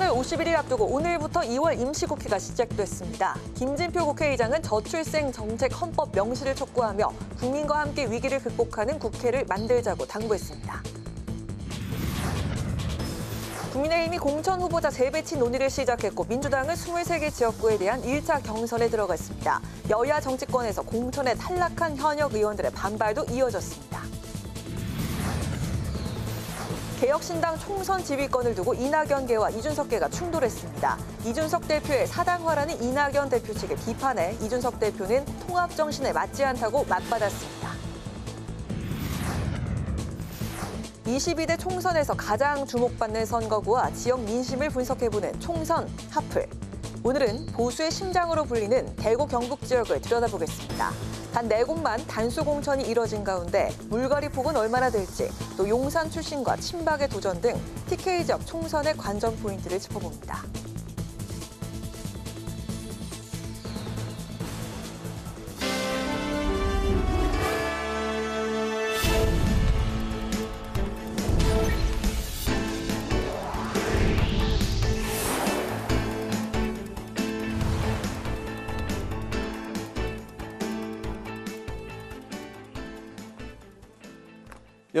총선을 51일 앞두고 오늘부터 2월 임시국회가 시작됐습니다. 김진표 국회의장은 저출생 정책 헌법 명시를 촉구하며 국민과 함께 위기를 극복하는 국회를 만들자고 당부했습니다. 국민의힘이 공천 후보자 재배치 논의를 시작했고 민주당은 23개 지역구에 대한 1차 경선에 들어갔습니다. 여야 정치권에서 공천에 탈락한 현역 의원들의 반발도 이어졌습니다. 개혁신당 총선 지휘권을 두고 이낙연계와 이준석계가 충돌했습니다. 이준석 대표의 사당화라는 이낙연 대표 측의 비판에 이준석 대표는 통합 정신에 맞지 않다고 맞받았습니다. 22대 총선에서 가장 주목받는 선거구와 지역 민심을 분석해보는 총선 하플. 오늘은 보수의 심장으로 불리는 대구 경북 지역을 들여다보겠습니다. 단 네곳만 단수 공천이 이뤄진 가운데 물갈이 폭은 얼마나 될지 또 용산 출신과 친박의 도전 등 TK지역 총선의 관전 포인트를 짚어봅니다.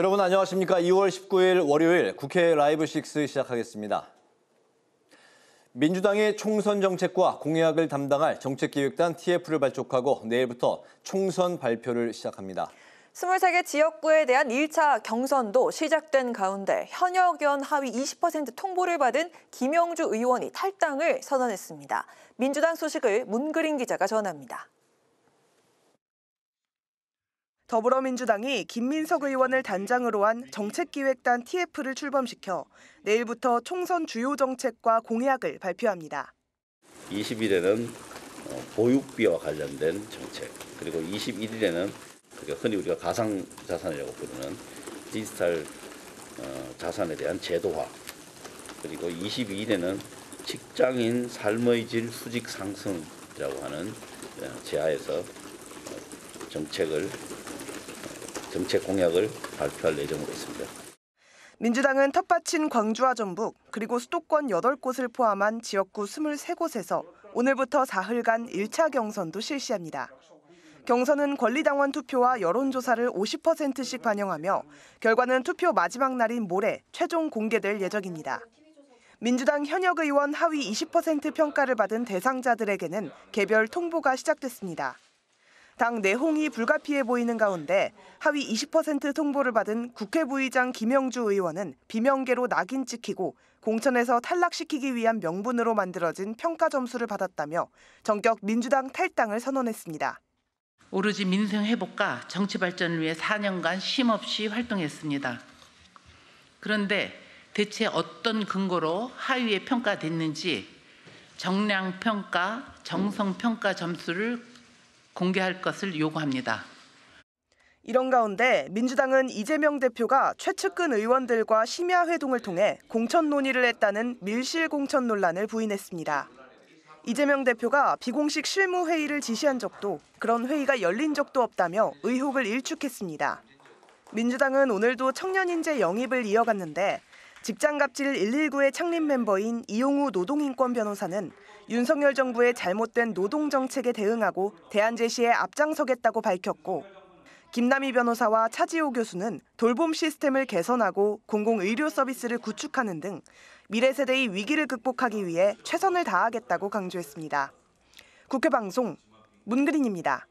여러분 안녕하십니까? 2월 19일 월요일 국회 라이브 식스 시작하겠습니다. 민주당의 총선 정책과 공약을 담당할 정책기획단 TF를 발족하고 내일부터 총선 발표를 시작합니다. 23개 지역구에 대한 1차 경선도 시작된 가운데 현역 의원 하위 20% 통보를 받은 김영주 의원이 탈당을 선언했습니다. 민주당 소식을 문그린 기자가 전합니다. 더불어민주당이 김민석 의원을 단장으로 한 정책기획단 TF를 출범시켜 내일부터 총선 주요 정책과 공약을 발표합니다. 20일에는 어, 보육비와 관련된 정책, 그리고 21일에는 흔히 우리가 가상자산이라고 부르는 디지털 어, 자산에 대한 제도화, 그리고 22일에는 직장인 삶의 질 수직 상승이라고 하는 어, 제하에서 정책을 정책 공약을 발표할 예정으로 있습니다. 민주당은 텃밭인 광주와 전북 그리고 수도권 8곳을 포함한 지역구 23곳에서 오늘부터 사흘간 1차 경선도 실시합니다. 경선은 권리당원 투표와 여론조사를 50%씩 반영하며 결과는 투표 마지막 날인 모레 최종 공개될 예정입니다. 민주당 현역 의원 하위 20% 평가를 받은 대상자들에게는 개별 통보가 시작됐습니다. 당 내홍이 불가피해 보이는 가운데 하위 20% 통보를 받은 국회 부의장 김영주 의원은 비명계로 낙인 찍히고 공천에서 탈락시키기 위한 명분으로 만들어진 평가 점수를 받았다며 전격 민주당 탈당을 선언했습니다. 오로지 민생 회복과 정치 발전을 위해 4년간 쉼없이 활동했습니다. 그런데 대체 어떤 근거로 하위에 평가됐는지 정량평가, 정성평가 점수를 공개할 것을 요구합니다. 이런 가운데 민주당은 이재명 대표가 최측근 의원들과 심야 회동을 통해 공천 논의를 했다는 밀실 공천 논란을 부인했습니다. 이재명 대표가 비공식 실무 회의를 지시한 적도 그런 회의가 열린 적도 없다며 의혹을 일축했습니다. 민주당은 오늘도 청년 인재 영입을 이어갔는데 직장갑질 119의 창립 멤버인 이용우 노동인권 변호사는 윤석열 정부의 잘못된 노동 정책에 대응하고 대안 제시에 앞장서겠다고 밝혔고 김남희 변호사와 차지호 교수는 돌봄 시스템을 개선하고 공공의료 서비스를 구축하는 등 미래 세대의 위기를 극복하기 위해 최선을 다하겠다고 강조했습니다. 국회 방송 문그린입니다.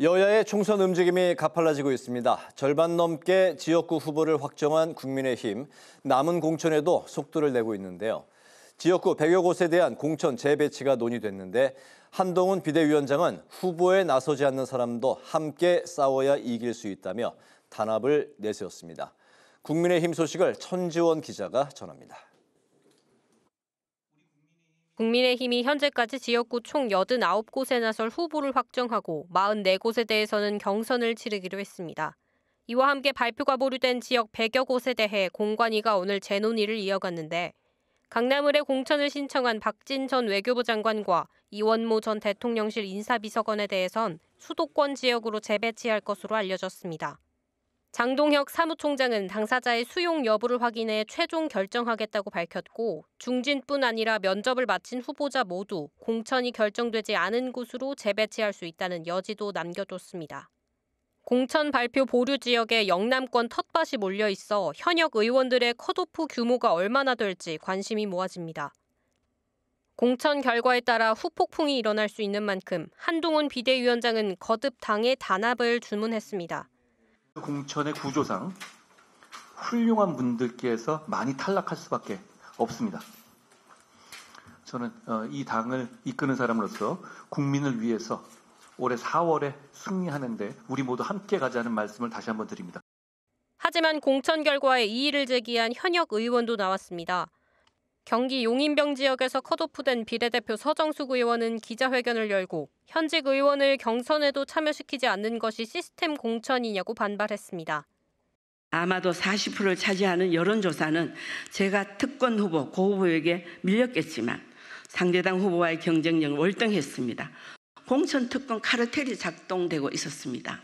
여야의 총선 움직임이 가팔라지고 있습니다. 절반 넘게 지역구 후보를 확정한 국민의힘 남은 공천에도 속도를 내고 있는데요. 지역구 100여 곳에 대한 공천 재배치가 논의됐는데 한동훈 비대위원장은 후보에 나서지 않는 사람도 함께 싸워야 이길 수 있다며 단합을 내세웠습니다. 국민의힘 소식을 천지원 기자가 전합니다. 국민의힘이 현재까지 지역구 총 89곳에 나설 후보를 확정하고 44곳에 대해서는 경선을 치르기로 했습니다. 이와 함께 발표가 보류된 지역 100여 곳에 대해 공관위가 오늘 재논의를 이어갔는데 강남을의 공천을 신청한 박진 전 외교부 장관과 이원모 전 대통령실 인사비서관에 대해선 수도권 지역으로 재배치할 것으로 알려졌습니다. 장동혁 사무총장은 당사자의 수용 여부를 확인해 최종 결정하겠다고 밝혔고 중진뿐 아니라 면접을 마친 후보자 모두 공천이 결정되지 않은 곳으로 재배치할 수 있다는 여지도 남겨뒀습니다. 공천 발표 보류 지역에 영남권 텃밭이 몰려 있어 현역 의원들의 컷오프 규모가 얼마나 될지 관심이 모아집니다. 공천 결과에 따라 후폭풍이 일어날 수 있는 만큼 한동훈 비대위원장은 거듭 당의 단합을 주문했습니다. 공천의 구조상 훌륭한 분들께서 많이 탈락할 수밖에 없습니다. 저는 어, 이 당을 이끄는 사람으로서 국민을 위해서 올해 4월에 승리하는데 우리 모두 함께 가자는 말씀을 다시 한번 드립니다. 하지만 공천 결과에 이의를 제기한 현역 의원도 나왔습니다. 경기 용인병 지역에서 컷오프된 비례대표 서정숙 의원은 기자회견을 열고 현직 의원을 경선에도 참여시키지 않는 것이 시스템 공천이냐고 반발했습니다. 아마도 40%를 차지하는 여론조사는 제가 특권 후보 고 후보에게 밀렸겠지만 상대당 후보와의 경쟁력을 월등했습니다. 공천특권 카르텔이 작동되고 있었습니다.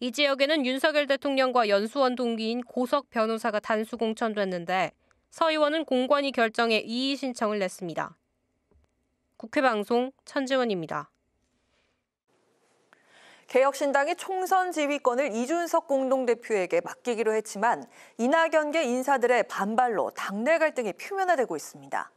이 지역에는 윤석열 대통령과 연수원 동기인 고석 변호사가 단수 공천됐는데 서 의원은 공관위 결정에 이의 신청을 냈습니다. 국회 방송 천지원입니다. 개혁신당이 총선 지휘권을 이준석 공동대표에게 맡기기로 했지만 이낙연계 인사들의 반발로 당내 갈등이 표면화되고 있습니다.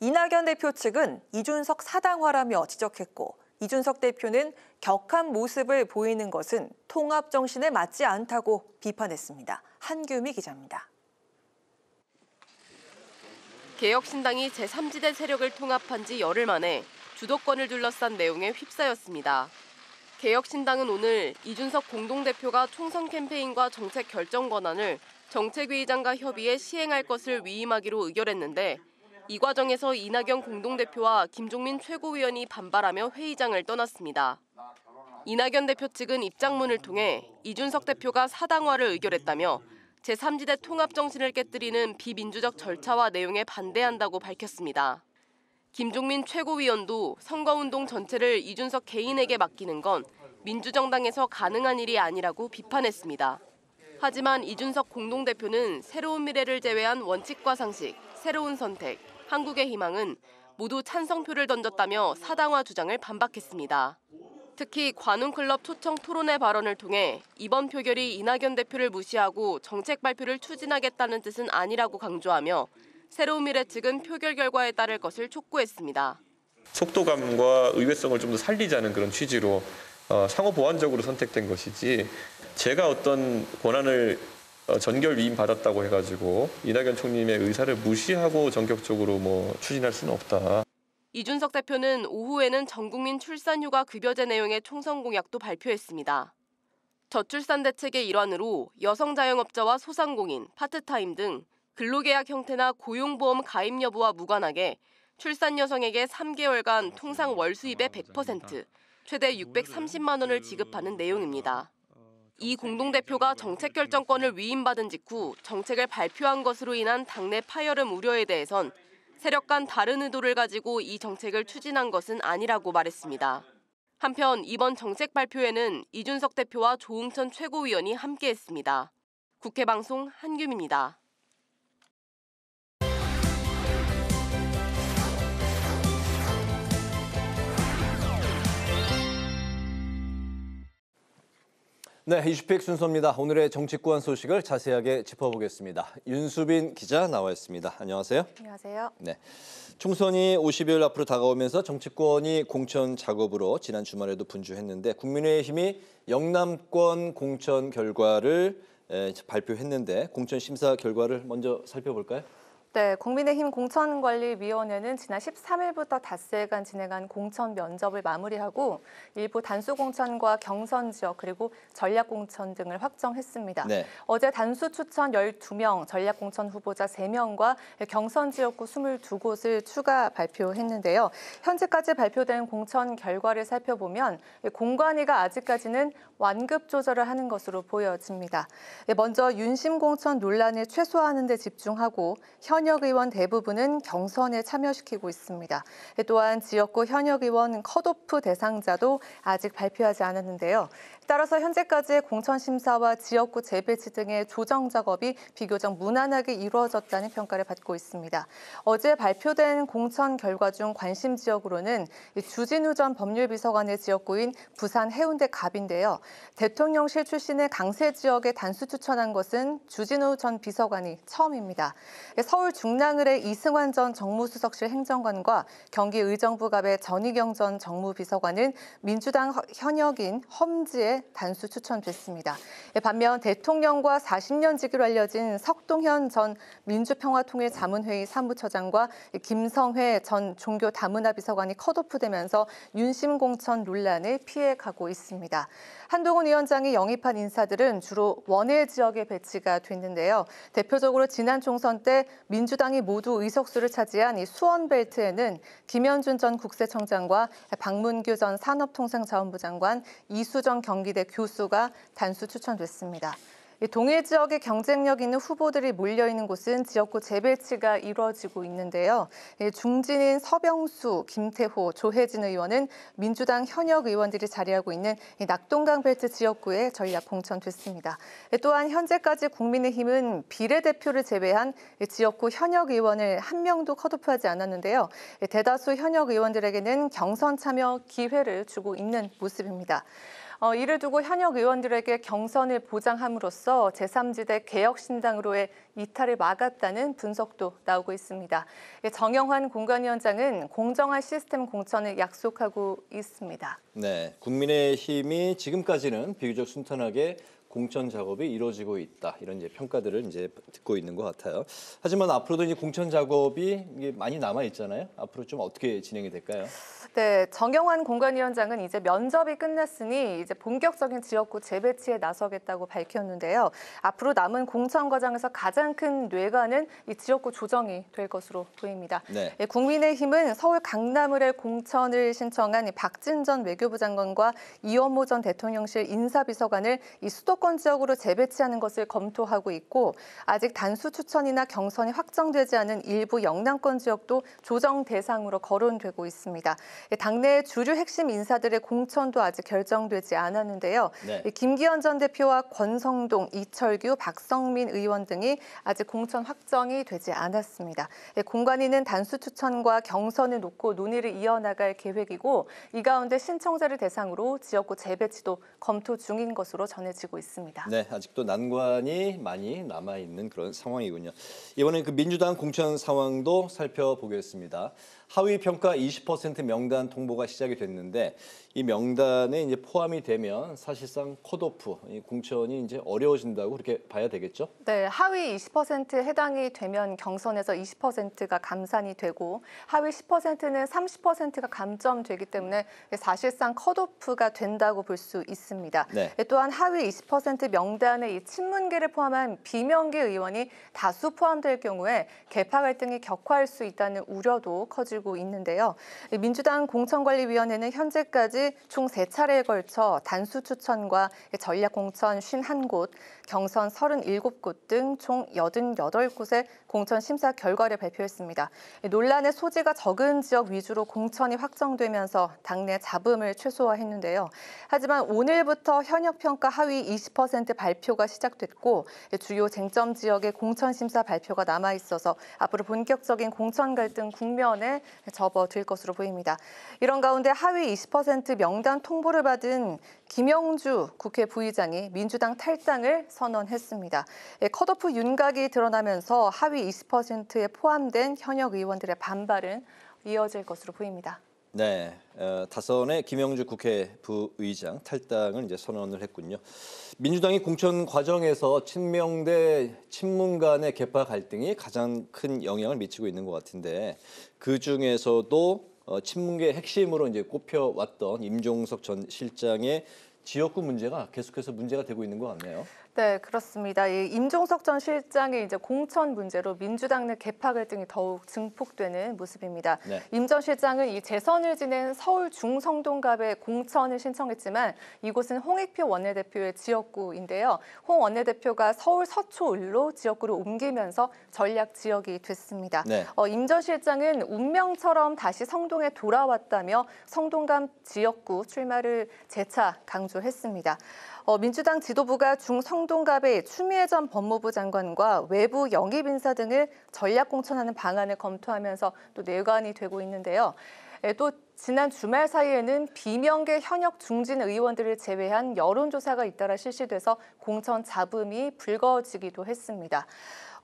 이낙연 대표 측은 이준석 사당화라며 지적했고 이준석 대표는 격한 모습을 보이는 것은 통합 정신에 맞지 않다고 비판했습니다. 한규미 기자입니다. 개혁신당이 제3지대 세력을 통합한 지 열흘 만에 주도권을 둘러싼 내용에 휩싸였습니다. 개혁신당은 오늘 이준석 공동대표가 총선 캠페인과 정책 결정 권한을 정책회의장과 협의해 시행할 것을 위임하기로 의결했는데 이 과정에서 이낙연 공동대표와 김종민 최고위원이 반발하며 회의장을 떠났습니다. 이낙연 대표 측은 입장문을 통해 이준석 대표가 사당화를 의결했다며 제3지대 통합 정신을 깨뜨리는 비민주적 절차와 내용에 반대한다고 밝혔습니다. 김종민 최고위원도 선거운동 전체를 이준석 개인에게 맡기는 건 민주정당에서 가능한 일이 아니라고 비판했습니다. 하지만 이준석 공동대표는 새로운 미래를 제외한 원칙과 상식, 새로운 선택, 한국의 희망은 모두 찬성표를 던졌다며 사당화 주장을 반박했습니다. 특히 관훈클럽 초청 토론회 발언을 통해 이번 표결이 이낙연 대표를 무시하고 정책 발표를 추진하겠다는 뜻은 아니라고 강조하며 새로운 미래 측은 표결 결과에 따를 것을 촉구했습니다. 속도감과 의외성을 좀 더 살리자는 그런 취지로 어, 상호 보완적으로 선택된 것이지 제가 어떤 권한을 어, 전결 위임 받았다고 해가지고 이낙연 총리의 의사를 무시하고 전격적으로 뭐 추진할 수는 없다. 이준석 대표는 오후에는 전국민 출산휴가 급여제 내용의 총선 공약도 발표했습니다. 저출산 대책의 일환으로 여성 자영업자와 소상공인, 파트타임 등 근로계약 형태나 고용보험 가입 여부와 무관하게 출산 여성에게 3개월간 통상 월 수입의 100%, 최대 630만 원을 지급하는 내용입니다. 이 공동대표가 정책 결정권을 위임받은 직후 정책을 발표한 것으로 인한 당내 파열음 우려에 대해선 세력 간 다른 의도를 가지고 이 정책을 추진한 것은 아니라고 말했습니다. 한편 이번 정책 발표에는 이준석 대표와 조응천 최고위원이 함께했습니다. 국회 방송 한규입니다. 네, 이슈픽 순서입니다. 오늘의 정치권 소식을 자세하게 짚어보겠습니다. 윤수빈 기자 나와 있습니다. 안녕하세요. 안녕하세요. 네, 총선이 50일 앞으로 다가오면서 정치권이 공천 작업으로 지난 주말에도 분주했는데 국민의힘이 영남권 공천 결과를 발표했는데 공천 심사 결과를 먼저 살펴볼까요? 네, 국민의힘 공천관리위원회는 지난 13일부터 닷새간 진행한 공천 면접을 마무리하고 일부 단수 공천과 경선 지역 그리고 전략 공천 등을 확정했습니다. 네. 어제 단수 추천 12명, 전략 공천 후보자 3명과 경선 지역구 22곳을 추가 발표했는데요. 현재까지 발표된 공천 결과를 살펴보면 공관위가 아직까지는 완급 조절을 하는 것으로 보여집니다. 먼저 윤심 공천 논란을 최소화하는 데 집중하고 현 현역 의원 대부분은 경선에 참여시키고 있습니다. 또한 지역구 현역 의원 컷오프 대상자도 아직 발표하지 않았는데요. 따라서 현재까지의 공천 심사와 지역구 재배치 등의 조정 작업이 비교적 무난하게 이루어졌다는 평가를 받고 있습니다. 어제 발표된 공천 결과 중 관심 지역으로는 주진우 전 법률비서관의 지역구인 부산 해운대 갑인데요. 대통령실 출신의 강세 지역에 단수 추천한 것은 주진우 전 비서관이 처음입니다. 서울 중랑을의 이승환 전 정무수석실 행정관과 경기의정부갑의 전희경 전 정무비서관은 민주당 현역인 험지에 단수 추천됐습니다. 예, 반면 대통령과 40년 지기로 알려진 석동현 전 민주평화통일자문회의 사무처장과 김성회 전 종교다문화 비서관이 컷오프되면서 윤심 공천 논란을 피해가고 있습니다. 한동훈 위원장이 영입한 인사들은 주로 원외 지역에 배치가 됐는데요. 대표적으로 지난 총선 때 민주당이 모두 의석수를 차지한 이 수원벨트에는 김현준 전 국세청장과 박문규 전 산업통상자원부 장관, 이수정 경기대 교수가 단수 추천됐습니다. 동해 지역의 경쟁력 있는 후보들이 몰려있는 곳은 지역구 재배치가 이루어지고 있는데요. 중진인 서병수, 김태호, 조혜진 의원은 민주당 현역 의원들이 자리하고 있는 낙동강 벨트 지역구에 전략 공천됐습니다. 또한 현재까지 국민의힘은 비례대표를 제외한 지역구 현역 의원을 한 명도 컷오프하지 않았는데요. 대다수 현역 의원들에게는 경선 참여 기회를 주고 있는 모습입니다. 어, 이를 두고 현역 의원들에게 경선을 보장함으로써 제3지대 개혁신당으로의 이탈을 막았다는 분석도 나오고 있습니다. 예, 정영환 공관위원장은 공정한 시스템 공천을 약속하고 있습니다. 네, 국민의힘이 지금까지는 비교적 순탄하게 공천 작업이 이루어지고 있다 이런 이제 평가들을 이제 듣고 있는 것 같아요. 하지만 앞으로도 이제 공천 작업이 많이 남아 있잖아요. 앞으로 좀 어떻게 진행이 될까요? 네, 정영환 공관위원장은 이제 면접이 끝났으니 이제 본격적인 지역구 재배치에 나서겠다고 밝혔는데요. 앞으로 남은 공천 과정에서 가장 큰 뇌관은 이 지역구 조정이 될 것으로 보입니다. 네. 예, 국민의힘은 서울 강남을의 공천을 신청한 박진 전 외교부 장관과 이원모 전 대통령실 인사비서관을 이 수도권 수도권 지역으로 재배치하는 것을 검토하고 있고 아직 단수 추천이나 경선이 확정되지 않은 일부 영남권 지역도 조정 대상으로 거론되고 있습니다. 예, 당내 주류 핵심 인사들의 공천도 아직 결정되지 않았는데요. 네. 예, 김기현 전 대표와 권성동, 이철규, 박성민 의원 등이 아직 공천 확정이 되지 않았습니다. 예, 공관위는 단수 추천과 경선을 놓고 논의를 이어나갈 계획이고 이 가운데 신청자를 대상으로 지역구 재배치도 검토 중인 것으로 전해지고 있습니다. 있습니다. 네, 아직도 난관이 많이 남아 있는 그런 상황이군요. 이번에 그 민주당 공천 상황도 살펴보겠습니다. 하위 평가 20% 명단 통보가 시작이 됐는데 이 명단에 이제 포함이 되면 사실상 컷오프 이 공천이 이제 어려워진다고 그렇게 봐야 되겠죠? 네, 하위 20%에 해당이 되면 경선에서 20%가 감산이 되고 하위 10%는 30%가 감점되기 때문에 사실상 컷오프가 된다고 볼 수 있습니다. 네. 예, 또한 하위 20% 명단에 이 친문계를 포함한 비명계 의원이 다수 포함될 경우에 개파 갈등이 격화할 수 있다는 우려도 커질 이지고 있는데요. 민주당 공천관리위원회는 현재까지 총3차례에 걸쳐 단수 추천과 전략 공천 51곳, 경선 37곳 등 총 88곳의 공천 심사 결과를 발표했습니다. 논란의 소지가 적은 지역 위주로 공천이 확정되면서 당내 잡음을 최소화했는데요. 하지만 오늘부터 현역 평가 하위 20% 발표가 시작됐고 주요 쟁점 지역의 공천 심사 발표가 남아 있어서 앞으로 본격적인 공천 갈등 국면에 접어들 것으로 보입니다. 이런 가운데 하위 20% 명단 통보를 받은 김영주 국회 부의장이 민주당 탈당을 선언했습니다. 예, 컷오프 윤곽이 드러나면서 하위 20%에 포함된 현역 의원들의 반발은 이어질 것으로 보입니다. 네, 어, 다선의 김영주 국회 부의장 탈당을 이제 선언을 했군요. 민주당이 공천 과정에서 친명대 친문 간의 계파 갈등이 가장 큰 영향을 미치고 있는 것 같은데 그 중에서도 어, 친문계 핵심으로 이제 꼽혀왔던 임종석 전 실장의 지역구 문제가 계속해서 문제가 되고 있는 것 같네요. 네, 그렇습니다. 이 임종석 전 실장의 이제 공천 문제로 민주당 내 개파 갈등이 더욱 증폭되는 모습입니다. 네. 임전 실장은 이 재선을 지낸 서울 중성동갑에 공천을 신청했지만 이곳은 홍익표 원내대표의 지역구인데요. 홍 원내대표가 서울 서초을로 지역구로 옮기면서 전략 지역이 됐습니다. 네. 어, 임 전 실장은 운명처럼 다시 성동에 돌아왔다며 성동감 지역구 출마를 재차 강조했습니다. 어, 민주당 지도부가 중성동갑의 추미애 전 법무부 장관과 외부 영입 인사 등을 전략 공천하는 방안을 검토하면서 또 내관이 되고 있는데요. 예, 또 지난 주말 사이에는 비명계 현역 중진 의원들을 제외한 여론조사가 잇따라 실시돼서 공천 잡음이 불거지기도 했습니다.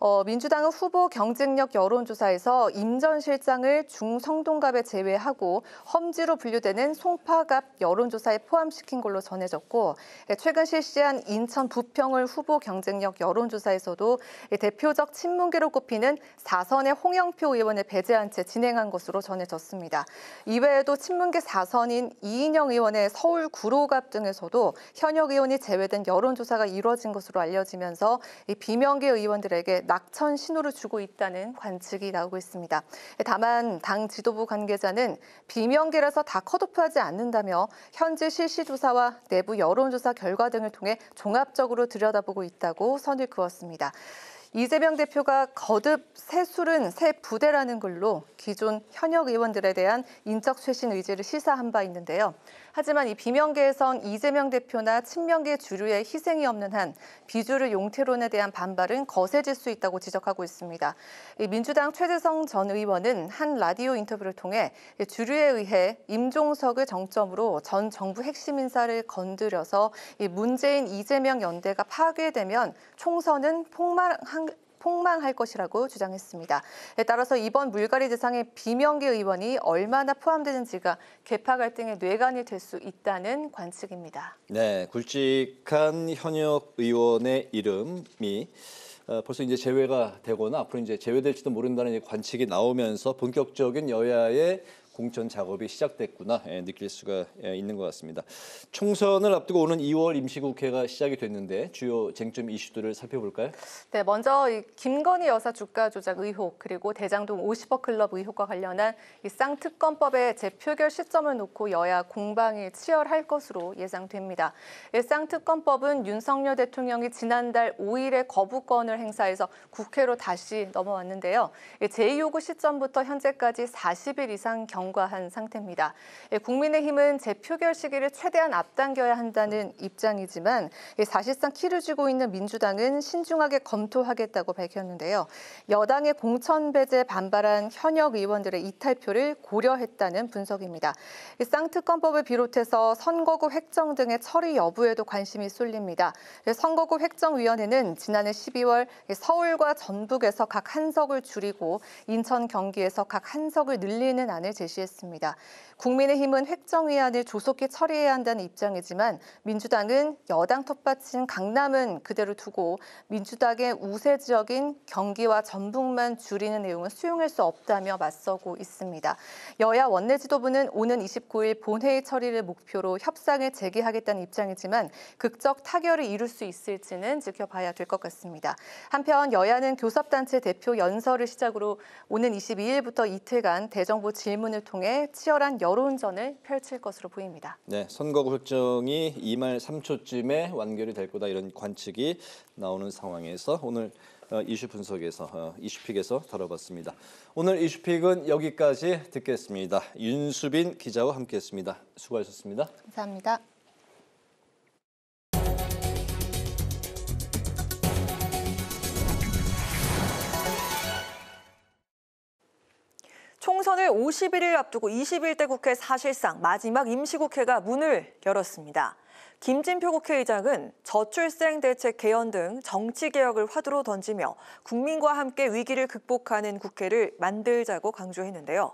어, 민주당은 후보 경쟁력 여론조사에서 임전 실장을 중성동갑에 제외하고 험지로 분류되는 송파갑 여론조사에 포함시킨 걸로 전해졌고 예, 최근 실시한 인천 부평을 후보 경쟁력 여론조사에서도 예, 대표적 친문계로 꼽히는 사선의 홍영표 의원을 배제한 채 진행한 것으로 전해졌습니다. 이외에 올해도 친문계 4선인 이인영 의원의 서울 구로갑 등에서도 현역 의원이 제외된 여론조사가 이루어진 것으로 알려지면서 이 비명계 의원들에게 낙천 신호를 주고 있다는 관측이 나오고 있습니다. 다만 당 지도부 관계자는 비명계라서 다 컷오프하지 않는다며 현재 실시 조사와 내부 여론조사 결과 등을 통해 종합적으로 들여다보고 있다고 선을 그었습니다. 이재명 대표가 거듭 새 술은 새 부대라는 글로 기존 현역 의원들에 대한 인적 쇄신 의지를 시사한 바 있는데요. 하지만 이 비명계에선 이재명 대표나 친명계 주류의 희생이 없는 한 비주류 용태론에 대한 반발은 거세질 수 있다고 지적하고 있습니다. 이 민주당 최재성 전 의원은 한 라디오 인터뷰를 통해 주류에 의해 임종석을 정점으로 전 정부 핵심 인사를 건드려서 이 문재인 이재명 연대가 파괴되면 총선은 폭망한 폭망할 것이라고 주장했습니다. 따라서 이번 물갈이 대상에 비명계 의원이 얼마나 포함되는지가 개파 갈등의 뇌관이 될 수 있다는 관측입니다. 네, 굵직한 현역 의원의 이름이 어, 벌써 이제 제외가 되거나 앞으로 이제 제외될지도 모른다는 관측이 나오면서 본격적인 여야의 공천 작업이 시작됐구나 예, 느낄 수가 예, 있는 것 같습니다. 총선을 앞두고 오는 2월 임시국회가 시작이 됐는데 주요 쟁점 이슈들을 살펴볼까요? 네, 먼저 김건희 여사 주가 조작 의혹 그리고 대장동 50억 클럽 의혹과 관련한 이 쌍특검법의 재표결 시점을 놓고 여야 공방이 치열할 것으로 예상됩니다. 이 쌍특검법은 윤석열 대통령이 지난달 5일에 거부권을 행사해서 국회로 다시 넘어왔는데요. 제2요구 시점부터 현재까지 40일 이상 경 경과한 상태입니다. 예, 국민의힘은 재표결 시기를 최대한 앞당겨야 한다는 입장이지만 예, 사실상 키를 쥐고 있는 민주당은 신중하게 검토하겠다고 밝혔는데요. 여당의 공천 배제 반발한 현역 의원들의 이탈표를 고려했다는 분석입니다. 쌍특검법을 비롯해서 선거구 획정 등의 처리 여부에도 관심이 쏠립니다. 예, 선거구 획정위원회는 지난해 12월 서울과 전북에서 각 한 석을 줄이고 인천, 경기에서 각 한 석을 늘리는 안을 제시 했습니다 제시했습니다. 국민의힘은 획정위안을 조속히 처리해야 한다는 입장이지만 민주당은 여당 텃밭인 강남은 그대로 두고 민주당의 우세 지역인 경기와 전북만 줄이는 내용은 수용할 수 없다며 맞서고 있습니다. 여야 원내 지도부는 오는 29일 본회의 처리를 목표로 협상을 재개하겠다는 입장이지만 극적 타결을 이룰 수 있을지는 지켜봐야 될 것 같습니다. 한편 여야는 교섭단체 대표 연설을 시작으로 오는 22일부터 이틀간 대정부 질문을 협을 통해 치열한 여론전을 펼칠 것으로 보입니다. 네, 선거 결정이 2말 3초쯤에 완결이 될 거다 이런 관측이 나오는 상황에서 오늘 어, 이슈 분석에서 어, 이슈픽에서 다뤄봤습니다. 오늘 이슈픽은 여기까지 듣겠습니다. 윤수빈 기자와 함께했습니다. 수고하셨습니다. 감사합니다. 총선을 51일 앞두고 21대 국회 사실상 마지막 임시국회가 문을 열었습니다. 김진표 국회의장은 저출생 대책 개헌 등 정치 개혁을 화두로 던지며 국민과 함께 위기를 극복하는 국회를 만들자고 강조했는데요.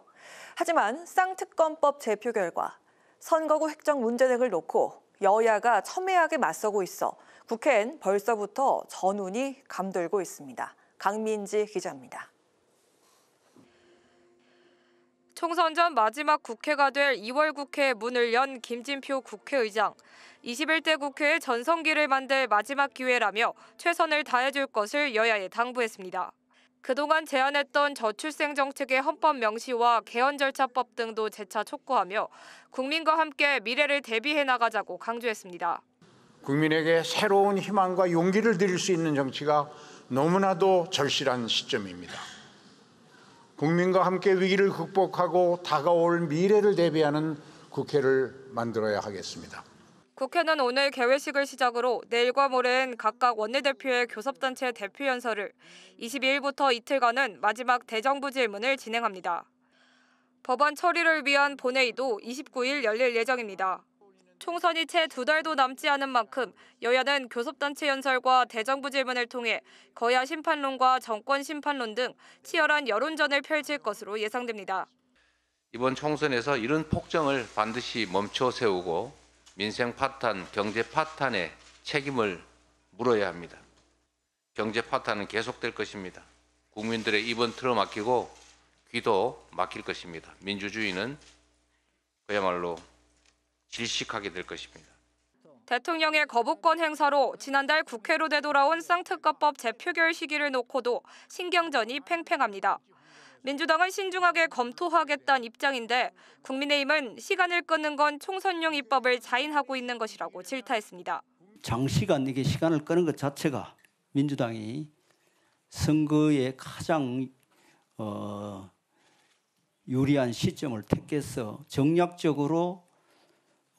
하지만 쌍특검법 제표 결과 선거구 획정 문제 등을 놓고 여야가 첨예하게 맞서고 있어 국회엔 벌써부터 전운이 감돌고 있습니다. 강민지 기자입니다. 총선 전 마지막 국회가 될 2월 국회 문을 연 김진표 국회의장. 21대 국회의 전성기를 만들 마지막 기회라며 최선을 다해줄 것을 여야에 당부했습니다. 그동안 제안했던 저출생 정책의 헌법 명시와 개헌 절차법 등도 재차 촉구하며 국민과 함께 미래를 대비해 나가자고 강조했습니다. 국민에게 새로운 희망과 용기를 드릴 수 있는 정치가 너무나도 절실한 시점입니다. 국민과 함께 위기를 극복하고 다가올 미래를 대비하는 국회를 만들어야 하겠습니다. 국회는 오늘 개회식을 시작으로 내일과 모레는 각각 원내대표의 교섭단체 대표 연설을, 22일부터 이틀간은 마지막 대정부 질문을 진행합니다. 법안 처리를 위한 본회의도 29일 열릴 예정입니다. 총선이 채 두 달도 남지 않은 만큼 여야는 교섭단체 연설과 대정부 질문을 통해 거야 심판론과 정권 심판론 등 치열한 여론전을 펼칠 것으로 예상됩니다. 이번 총선에서 이런 폭정을 반드시 멈춰 세우고 민생 파탄, 경제 파탄에 책임을 물어야 합니다. 경제 파탄은 계속될 것입니다. 국민들의 입은 틀어막히고 귀도 막힐 것입니다. 민주주의는 그야말로 질식하게 될 것입니다. 대통령의 거부권 행사로 지난달 국회로 되돌아온 쌍특검법 재표결 시기를 놓고도 신경전이 팽팽합니다. 민주당은 신중하게 검토하겠다는 입장인데 국민의힘은 시간을 끄는 건 총선용 입법을 자인하고 있는 것이라고 질타했습니다. 장시간 이게 시간을 끄는 것 자체가 민주당이 선거에 가장 어, 유리한 시점을 택해서 정략적으로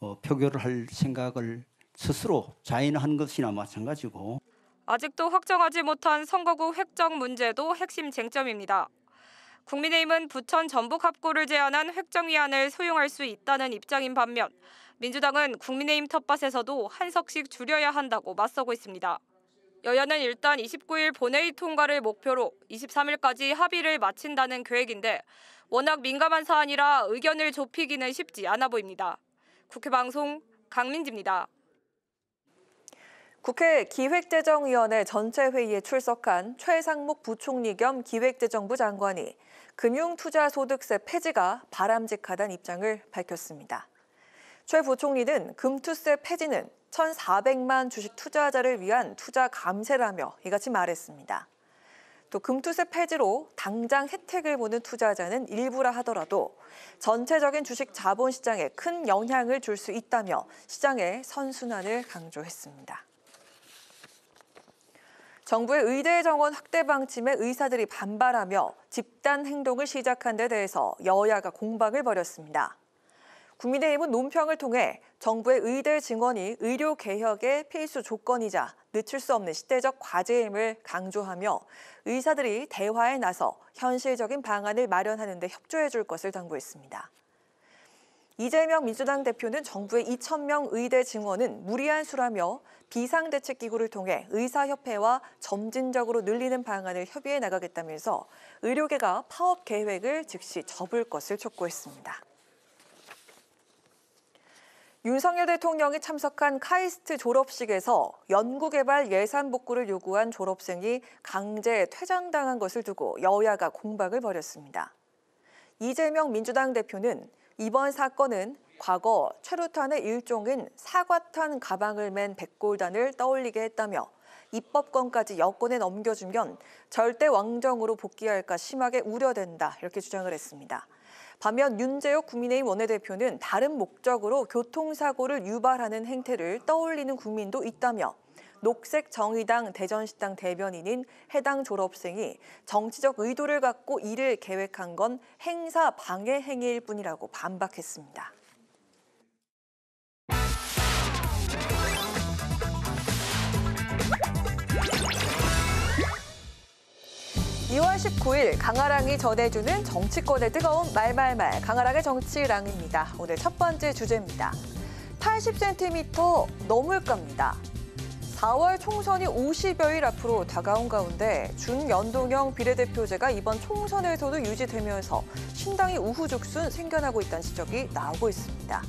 어, 표결을 할 생각을 스스로 자인한 것이나 마찬가지고 아직도 확정하지 못한 선거구 획정 문제도 핵심 쟁점입니다. 국민의힘은 부천 전북 합구를 제안한 획정위안을 소용할 수 있다는 입장인 반면 민주당은 국민의힘 텃밭에서도 한 석씩 줄여야 한다고 맞서고 있습니다. 여야는 일단 29일 본회의 통과를 목표로 23일까지 합의를 마친다는 계획인데 워낙 민감한 사안이라 의견을 좁히기는 쉽지 않아 보입니다. 국회 방송 강민지입니다. 국회 기획재정위원회 전체 회의에 출석한 최상목 부총리 겸 기획재정부 장관이 금융투자소득세 폐지가 바람직하다는 입장을 밝혔습니다. 최 부총리는 금투세 폐지는 1,400만 주식 투자자를 위한 투자 감세라며 이같이 말했습니다. 또 금투세 폐지로 당장 혜택을 보는 투자자는 일부라 하더라도 전체적인 주식 자본 시장에 큰 영향을 줄 수 있다며 시장의 선순환을 강조했습니다. 정부의 의대 정원 확대 방침에 의사들이 반발하며 집단 행동을 시작한 데 대해서 여야가 공방을 벌였습니다. 국민의힘은 논평을 통해 정부의 의대 증원이 의료 개혁의 필수 조건이자 늦출 수 없는 시대적 과제임을 강조하며 의사들이 대화에 나서 현실적인 방안을 마련하는 데 협조해 줄 것을 당부했습니다. 이재명 민주당 대표는 정부의 2천명 의대 증원은 무리한 수라며 비상대책기구를 통해 의사협회와 점진적으로 늘리는 방안을 협의해 나가겠다면서 의료계가 파업 계획을 즉시 접을 것을 촉구했습니다. 윤석열 대통령이 참석한 카이스트 졸업식에서 연구개발 예산 복구를 요구한 졸업생이 강제 퇴장당한 것을 두고 여야가 공박을 벌였습니다. 이재명 민주당 대표는 이번 사건은 과거 최루탄의 일종인 사과탄 가방을 맨 백골단을 떠올리게 했다며 입법권까지 여권에 넘겨주면 절대 왕정으로 복귀할까 심하게 우려된다 이렇게 주장을 했습니다. 반면 윤재옥 국민의힘 원내대표는 다른 목적으로 교통사고를 유발하는 행태를 떠올리는 국민도 있다며 녹색 정의당 대전시당 대변인인 해당 졸업생이 정치적 의도를 갖고 이를 계획한 건 행사 방해 행위일 뿐이라고 반박했습니다. 2월 19일 강아랑이 전해주는 정치권의 뜨거운 말말말 강아랑의 정치랑입니다. 오늘 첫 번째 주제입니다. 80cm 넘을 겁니다. 4월 총선이 50여일 앞으로 다가온 가운데 준연동형 비례대표제가 이번 총선에서도 유지되면서 신당이 우후죽순 생겨나고 있다는 지적이 나오고 있습니다.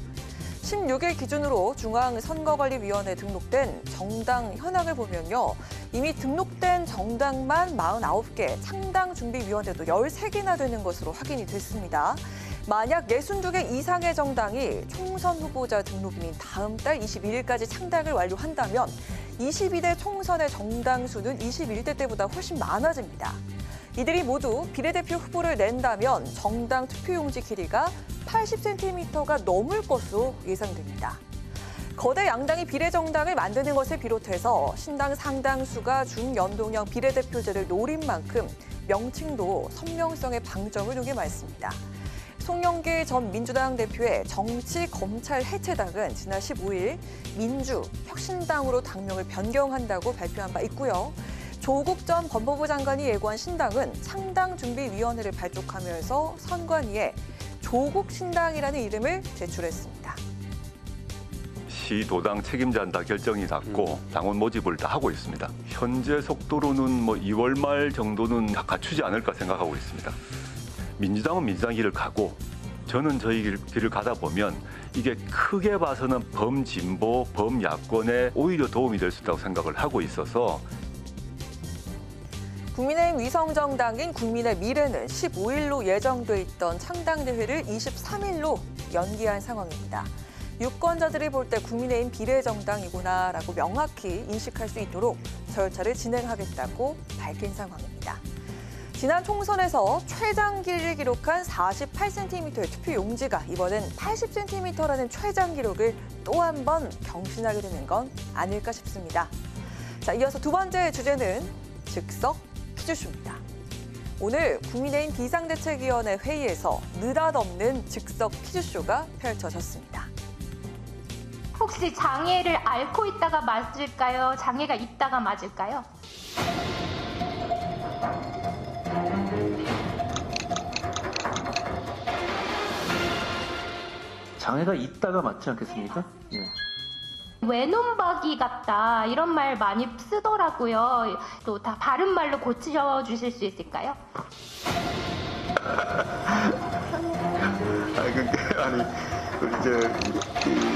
16일 기준으로 중앙선거관리위원회 등록된 정당 현황을 보면요. 이미 등록된 정당만 49개, 창당준비위원회도 13개나 되는 것으로 확인이 됐습니다. 만약 62개 이상의 정당이 총선 후보자 등록일인 다음 달 21일까지 창당을 완료한다면 22대 총선의 정당 수는 21대 때보다 훨씬 많아집니다. 이들이 모두 비례대표 후보를 낸다면 정당 투표용지 길이가 80cm가 넘을 것으로 예상됩니다. 거대 양당이 비례정당을 만드는 것을 비롯해서 신당 상당수가 준연동형 비례대표제를 노린 만큼 명칭도 선명성의 방점을 두게 말습니다. 송영길 전 민주당 대표의 정치 검찰 해체당은 지난 15일 민주 혁신당으로 당명을 변경한다고 발표한 바 있고요. 조국 전 법무부 장관이 예고한 신당은 창당준비위원회를 발족하면서 선관위에 조국신당이라는 이름을 제출했습니다. 시도당 책임자한다 결정이 났고 음. 당원 모집을 다 하고 있습니다. 현재 속도로는 뭐 2월 말 정도는 다 갖추지 않을까 생각하고 있습니다. 민주당은 민주당 길을 가고 저는 저희 길, 을 가다 보면 이게 크게 봐서는 범진보, 범야권에 오히려 도움이 될 수 있다고 생각을 하고 있어서 국민의힘 위성정당인 국민의 미래는 15일로 예정돼 있던 창당대회를 23일로 연기한 상황입니다. 유권자들이 볼 때 국민의힘 비례정당이구나라고 명확히 인식할 수 있도록 절차를 진행하겠다고 밝힌 상황입니다. 지난 총선에서 최장길를 기록한 48cm의 투표 용지가 이번엔 80cm라는 최장 기록을 또 한 번 경신하게 되는 건 아닐까 싶습니다. 자, 이어서 두 번째 주제는 즉석 퀴즈쇼입니다. 오늘 국민의힘 비상대책위원회 회의에서 느닷없는 즉석 퀴즈쇼가 펼쳐졌습니다. 혹시 장애를 앓고 있다가 맞을까요? 장애가 있다가 맞을까요? 장애가 있다가 맞지 않겠습니까? 예. 외눈박이 같다 이런 말 많이 쓰더라고요. 또 다 바른 말로 고치셔 주실 수 있을까요? 아니, 그러 아니 우리 이제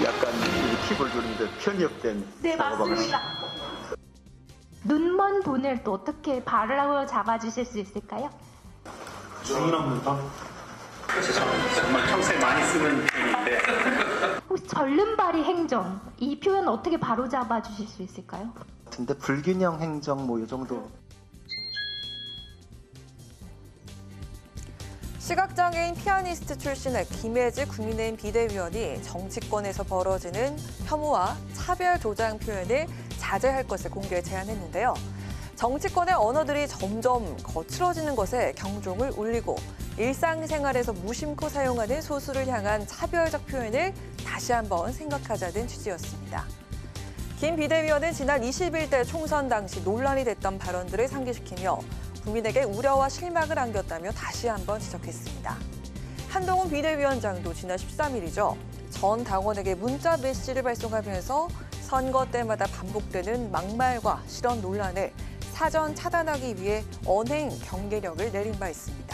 약간 팁을 주는데 편협된 네 맞습니다. 눈먼 돈을 또 어떻게 바르라고 잡아주실 수 있을까요? 주문합니다. 정말 평소에 많이 쓰는 편인데 혹시 절름발이 행정 이 표현 어떻게 바로 잡아 주실 수 있을까요? 근데 불균형 행정 뭐 이 정도 시각장애인 피아니스트 출신의 김혜지 국민의힘 비대위원이 정치권에서 벌어지는 혐오와 차별 도장 표현을 자제할 것을 공개 제안했는데요. 정치권의 언어들이 점점 거칠어지는 것에 경종을 울리고 일상생활에서 무심코 사용하는 소수를 향한 차별적 표현을 다시 한번 생각하자는 취지였습니다. 김 비대위원은 지난 21대 총선 당시 논란이 됐던 발언들을 상기시키며 국민에게 우려와 실망을 안겼다며 다시 한번 지적했습니다. 한동훈 비대위원장도 지난 13일이죠. 전 당원에게 문자 메시지를 발송하면서 선거 때마다 반복되는 막말과 실언 논란을 사전 차단하기 위해 언행 경계력을 내린 바 있습니다.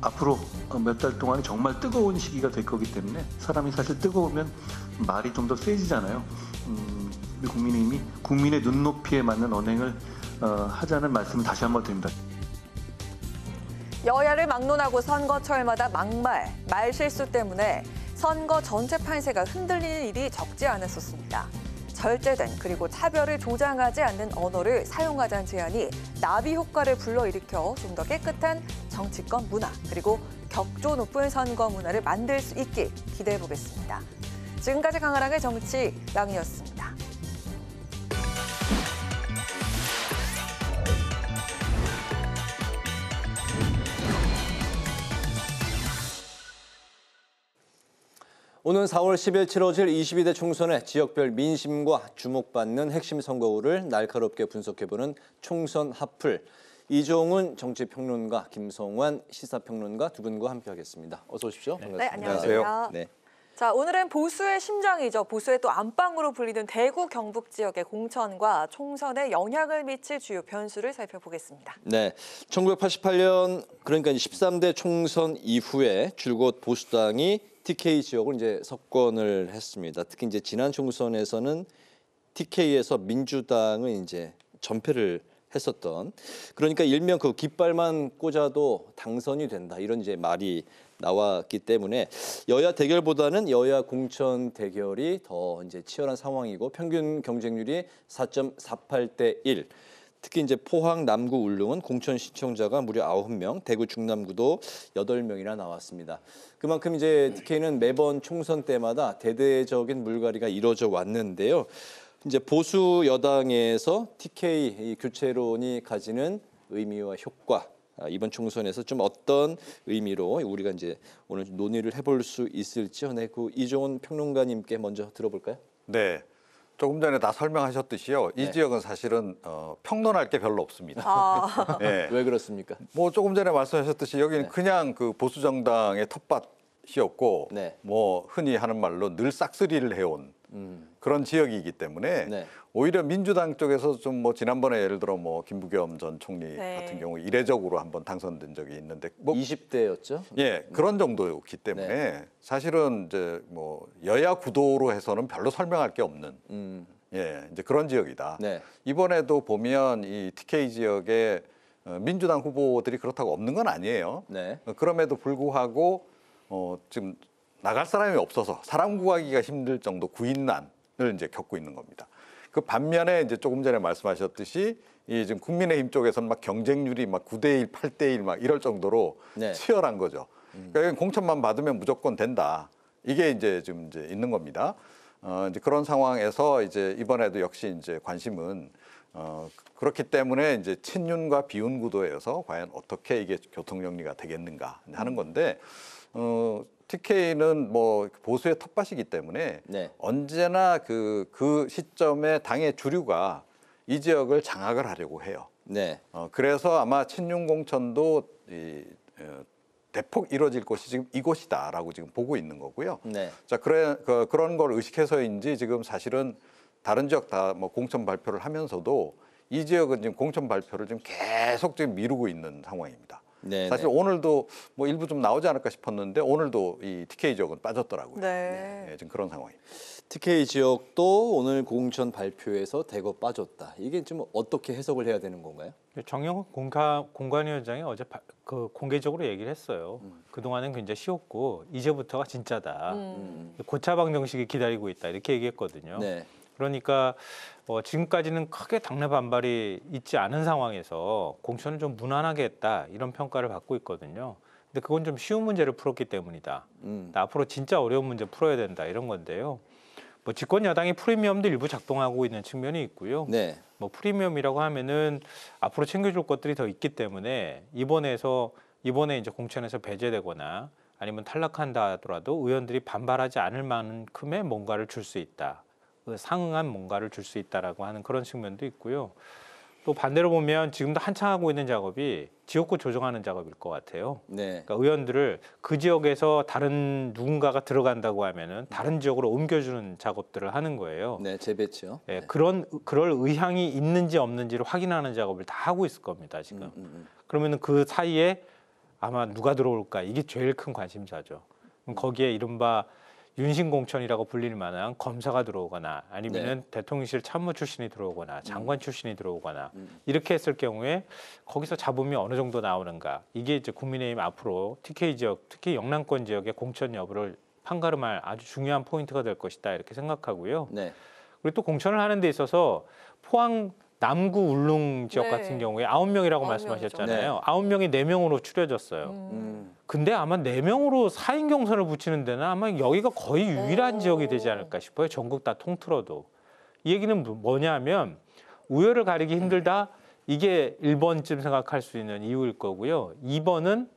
앞으로 몇 달 동안이 정말 뜨거운 시기가 될 거기 때문에 사람이 사실 뜨거우면 말이 좀 더 세지잖아요. 음, 우리 국민의힘이 국민의 눈높이에 맞는 언행을 어, 하자는 말씀을 다시 한번 드립니다. 여야를 막론하고 선거철마다 막말, 말실수 때문에 선거 전체 판세가 흔들리는 일이 적지 않았었습니다. 절제된 그리고 차별을 조장하지 않는 언어를 사용하자는 제안이 나비 효과를 불러일으켜 좀 더 깨끗한 정치권 문화 그리고 격조 높은 선거 문화를 만들 수 있길 기대해 보겠습니다. 지금까지 강아랑의 정치 양이었습니다. 오는 4월 10일 치러질 22대 총선의 지역별 민심과 주목받는 핵심 선거구를 날카롭게 분석해보는 총선 핫플. 이종훈 정치평론가, 김성환 시사평론가 두 분과 함께하겠습니다. 어서 오십시오. 네, 네 안녕하세요. 네. 자, 오늘은 보수의 심장이죠. 보수의 또 안방으로 불리는 대구 경북 지역의 공천과 총선에 영향을 미칠 주요 변수를 살펴보겠습니다. 네. 1988년 그러니까 13대 총선 이후에 줄곧 보수당이 TK 지역을 이제 석권을 했습니다. 특히 이제 지난 총선에서는 TK에서 민주당은 이제 전패를 했었던 그러니까 일명 그 깃발만 꽂아도 당선이 된다 이런 이제 말이 나왔기 때문에 여야 대결보다는 여야 공천 대결이 더 이제 치열한 상황이고 평균 경쟁률이 4.48대 1. 특히 이제 포항, 남구, 울릉은 공천 신청자가 무려 아홉 명 대구, 중남구도 여덟 명이나 나왔습니다. 그만큼 이제 TK는 매번 총선 때마다 대대적인 물갈이가 이뤄져 왔는데요. 이제 보수 여당에서 TK 교체론이 가지는 의미와 효과 아, 이번 총선에서 좀 어떤 의미로 우리가 이제 오늘 논의를 해볼 수 있을지 전에 네, 그 이종훈 평론가님께 먼저 들어볼까요? 네. 조금 전에 다 설명하셨듯이요. 이 네. 지역은 사실은 어, 평론할 게 별로 없습니다. 아. 네. 왜 그렇습니까? 뭐 조금 전에 말씀하셨듯이 여기는 네. 그냥 그 보수 정당의 텃밭이었고 네. 뭐 흔히 하는 말로 늘 싹쓸이를 해온 음. 그런 지역이기 때문에 네. 오히려 민주당 쪽에서 좀 뭐 지난번에 예를 들어 뭐 김부겸 전 총리 네. 같은 경우 이례적으로 한번 당선된 적이 있는데 뭐 20대였죠? 예, 그런 정도였기 때문에 네. 사실은 이제 뭐 여야 구도로 해서는 별로 설명할 게 없는 음. 예, 이제 그런 지역이다. 네. 이번에도 보면 이 TK 지역에 어, 민주당 후보들이 그렇다고 없는 건 아니에요. 네. 어, 그럼에도 불구하고 어, 지금 나갈 사람이 없어서 사람 구하기가 힘들 정도 구인난 고난을 이제 겪고 있는 겁니다. 그 반면에 이제 조금 전에 말씀하셨듯이 이 지금 국민의힘 쪽에서는 막 경쟁률이 막 9대1, 8대1 막 이럴 정도로 네. 치열한 거죠. 음. 그러니까 공천만 받으면 무조건 된다. 이게 이제 지금 이제 있는 겁니다. 어, 이제 그런 상황에서 이제 이번에도 역시 이제 관심은 어, 그렇기 때문에 이제 친윤과 비윤 구도에서 과연 어떻게 이게 교통 정리가 되겠는가 하는 건데 어, TK는 뭐 보수의 텃밭이기 때문에 네. 언제나 그, 그 시점에 당의 주류가 이 지역을 장악을 하려고 해요. 네. 어, 그래서 아마 친윤 공천도 이, 어, 대폭 이루어질 곳이 지금 이곳이다라고 지금 보고 있는 거고요. 네. 자, 그래, 그, 그런 걸 의식해서인지 지금 사실은 다른 지역 다 뭐 공천 발표를 하면서도 이 지역은 지금 공천 발표를 지금 계속 지금 미루고 있는 상황입니다. 네 사실 오늘도 뭐 일부 좀 나오지 않을까 싶었는데 오늘도 이 TK 지역은 빠졌더라고요. 네. 네 지금 그런 상황입니다. TK 지역도 오늘 공천 발표에서 대거 빠졌다. 이게 좀 어떻게 해석을 해야 되는 건가요? 정영욱 공가, 공관위원장이 어제 바, 그 공개적으로 얘기를 했어요. 음. 그동안은 굉장히 쉬웠고 이제부터가 진짜다. 음. 고차방 정식이 기다리고 있다 이렇게 얘기했거든요. 네. 그러니까 어, 지금까지는 크게 당내 반발이 있지 않은 상황에서 공천을 좀 무난하게 했다 이런 평가를 받고 있거든요. 근데 그건 좀 쉬운 문제를 풀었기 때문이다. 음. 앞으로 진짜 어려운 문제 풀어야 된다 이런 건데요. 뭐 집권 여당이 프리미엄도 일부 작동하고 있는 측면이 있고요. 네. 뭐 프리미엄이라고 하면은 앞으로 챙겨줄 것들이 더 있기 때문에 이번에서 이번에 이제 공천에서 배제되거나 아니면 탈락한다 하더라도 의원들이 반발하지 않을 만큼의 뭔가를 줄 수 있다. 상응한 뭔가를 줄 수 있다라고 하는 그런 측면도 있고요. 또 반대로 보면 지금도 한창 하고 있는 작업이 지역구 조정하는 작업일 것 같아요. 네. 그러니까 의원들을 그 지역에서 다른 누군가가 들어간다고 하면은 다른 지역으로 옮겨주는 작업들을 하는 거예요. 네, 재배치요. 예, 네. 그런 그럴 의향이 있는지 없는지를 확인하는 작업을 다 하고 있을 겁니다 지금. 음, 음, 음. 그러면은 그 사이에 아마 누가 들어올까 이게 제일 큰 관심사죠. 음. 거기에 이른바 윤신공천이라고 불릴 만한 검사가 들어오거나 아니면은 네. 대통령실 참모 출신이 들어오거나 음. 장관 출신이 들어오거나 음. 이렇게 했을 경우에 거기서 잡음이 어느 정도 나오는가 이게 이제 국민의힘 앞으로 TK 지역 특히 영남권 지역의 공천 여부를 판가름할 아주 중요한 포인트가 될 것이다 이렇게 생각하고요. 네. 그리고 또 공천을 하는 데 있어서 포항 남구 울릉 지역 네. 같은 경우에 아홉 명이라고 말씀하셨잖아요. 네. 아홉 명이 네 명으로 추려졌어요. 음. 음. 근데 아마 네 명으로 사인 경선을 붙이는 데는 아마 여기가 거의 유일한 오. 지역이 되지 않을까 싶어요. 전국 다 통틀어도. 이 얘기는 뭐, 뭐냐면 우열을 가리기 힘들다. 이게 1번쯤 생각할 수 있는 이유일 거고요. 2번은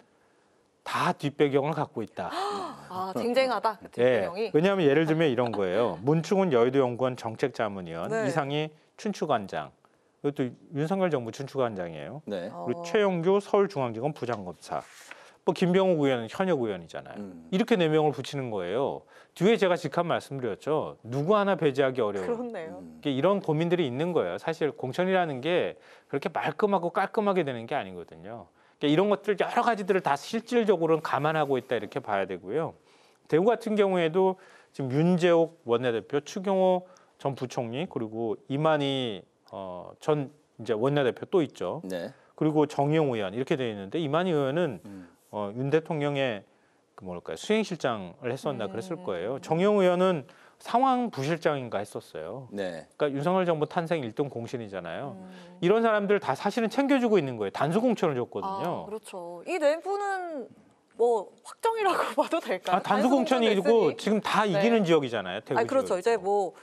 다 뒷배경을 갖고 있다. 아, 쟁쟁하다. 그 네. 뒷배경이. 네, 왜냐하면 예를 들면 이런 거예요. 문충은 여의도 연구원 정책자문위원, 네. 이상이 춘추관장, 이것도 윤석열 정부 춘추관장이에요 네. 그리고 어. 최영교 서울중앙지검 부장검사. 뭐 김병욱 의원 현역 의원이잖아요. 음. 이렇게 네 명을 붙이는 거예요. 뒤에 제가 직한 말씀드렸죠. 누구 하나 배제하기 어려운. 그렇네요. 음. 이런 고민들이 있는 거예요. 사실 공천이라는 게 그렇게 말끔하고 깔끔하게 되는 게 아니거든요. 그러니까 이런 것들 여러 가지들을 다 실질적으로는 감안하고 있다 이렇게 봐야 되고요. 대구 같은 경우에도 지금 윤재옥 원내대표, 추경호 전 부총리 그리고 이만희 어, 전 이제 원내대표 또 있죠. 네. 그리고 정의용 의원 이렇게 되어 있는데 이만희 의원은 음. 어, 윤 대통령의 그뭐랄까요 수행실장을 했었나 음. 그랬을 거예요. 정의용 의원은 상황 부실장인가 했었어요. 네. 그러니까 윤석열 정부 탄생 일등 공신이잖아요. 음. 이런 사람들 다 사실은 챙겨주고 있는 거예요. 단수 공천을 줬거든요. 아, 그렇죠. 이 내부는 뭐 확정이라고 봐도 될까요? 아, 단수 공천이고 지금 다 이기는 네. 지역이잖아요. 태국 아, 그렇죠. 지역에서. 이제 뭐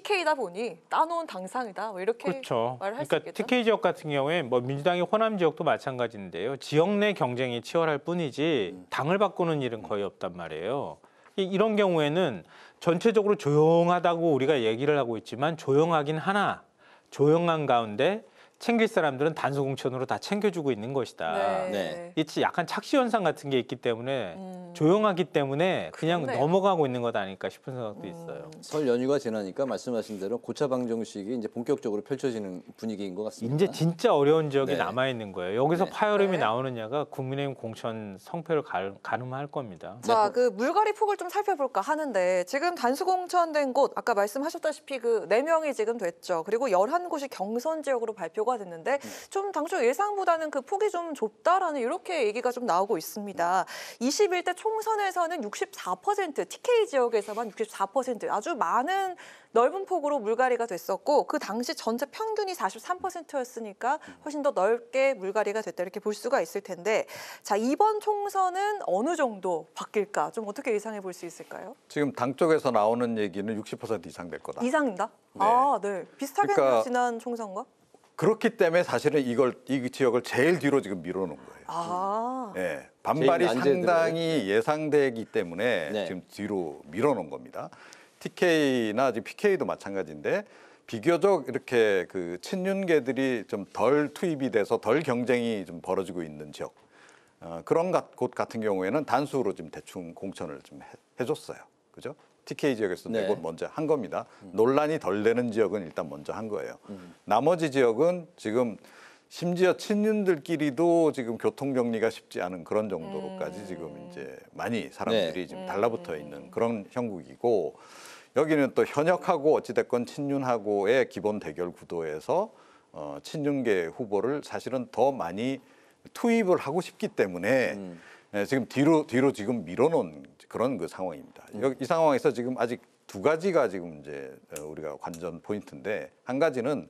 TK다 보니 따놓은 당상이다. 뭐 이렇게 그렇죠. 말을 할수 그러니까 있겠죠. TK 지역 같은 경우에 뭐 민주당의 호남 지역도 마찬가지인데요. 지역 내 경쟁이 치열할 뿐이지 음. 당을 바꾸는 일은 거의 없단 말이에요. 이, 이런 경우에는 전체적으로 조용하다고 우리가 얘기를 하고 있지만 조용하긴 하나 조용한 가운데 챙길 사람들은 단수공천으로 다 챙겨주고 있는 것이다. 네. 아, 네. 이치 약간 착시 현상 같은 게 있기 때문에 음. 조용하기 때문에 그냥 그런데 넘어가고 있는 것 아닐까 싶은 생각도 음. 있어요. 설 연휴가 지나니까 말씀하신 대로 고차 방정식이 이제 본격적으로 펼쳐지는 분위기인 것 같습니다. 이제 진짜 어려운 지역이 네. 남아 있는 거예요. 여기서 네. 파열음이 네. 나오느냐가 국민의힘 공천 성패를 가늠할 겁니다. 자, 네. 그 물갈이 폭을 좀 살펴볼까 하는데 지금 단수공천된 곳 아까 말씀하셨다시피 그 네 명이 지금 됐죠. 그리고 열한 곳이 경선 지역으로 발표가 보도가 됐는데 네. 좀 당초 예상보다는 그 폭이 좀 좁다라는 이렇게 얘기가 좀 나오고 있습니다. 21대 총선에서는 64% TK 지역에서만 64% 아주 많은 넓은 폭으로 물갈이가 됐었고 그 당시 전체 평균이 43%였으니까 음. 훨씬 더 넓게 물갈이가 됐다 이렇게 볼 수가 있을 텐데 자 이번 총선은 어느 정도 바뀔까 좀 어떻게 예상해 볼 수 있을까요? 지금 당 쪽에서 나오는 얘기는 60% 이상 될 거다. 이상입니다. 네. 아, 네. 비슷하게네요 그러니까 지난 총선과. 그렇기 때문에 사실은 이걸 이 지역을 제일 뒤로 지금 밀어놓은 거예요. 아. 예, 반발이 상당히 예상되기 때문에 네. 지금 뒤로 밀어놓은 겁니다. TK나 지금 PK도 마찬가지인데 비교적 이렇게 그 친윤계들이 좀 덜 투입이 돼서 덜 경쟁이 좀 벌어지고 있는 지역 어, 그런 곳 같은 경우에는 단수로 지금 대충 공천을 좀 해, 해줬어요. 그죠? TK 지역에서 네. 내고 먼저 한 겁니다. 음. 논란이 덜 되는 지역은 일단 먼저 한 거예요. 음. 나머지 지역은 지금 심지어 친윤들끼리도 지금 교통 정리가 쉽지 않은 그런 정도로까지 음. 지금 이제 많이 사람들이 네. 지금 달라붙어 있는 음. 그런 형국이고 여기는 또 현역하고 어찌됐건 친윤하고의 기본 대결 구도에서 어, 친윤계 후보를 사실은 더 많이 투입을 하고 싶기 때문에 음. 예, 지금 뒤로 뒤로 지금 밀어놓은 그런 그 상황입니다. 음. 이 상황에서 지금 아직 두 가지가 지금 이제 어, 우리가 관전 포인트인데 한 가지는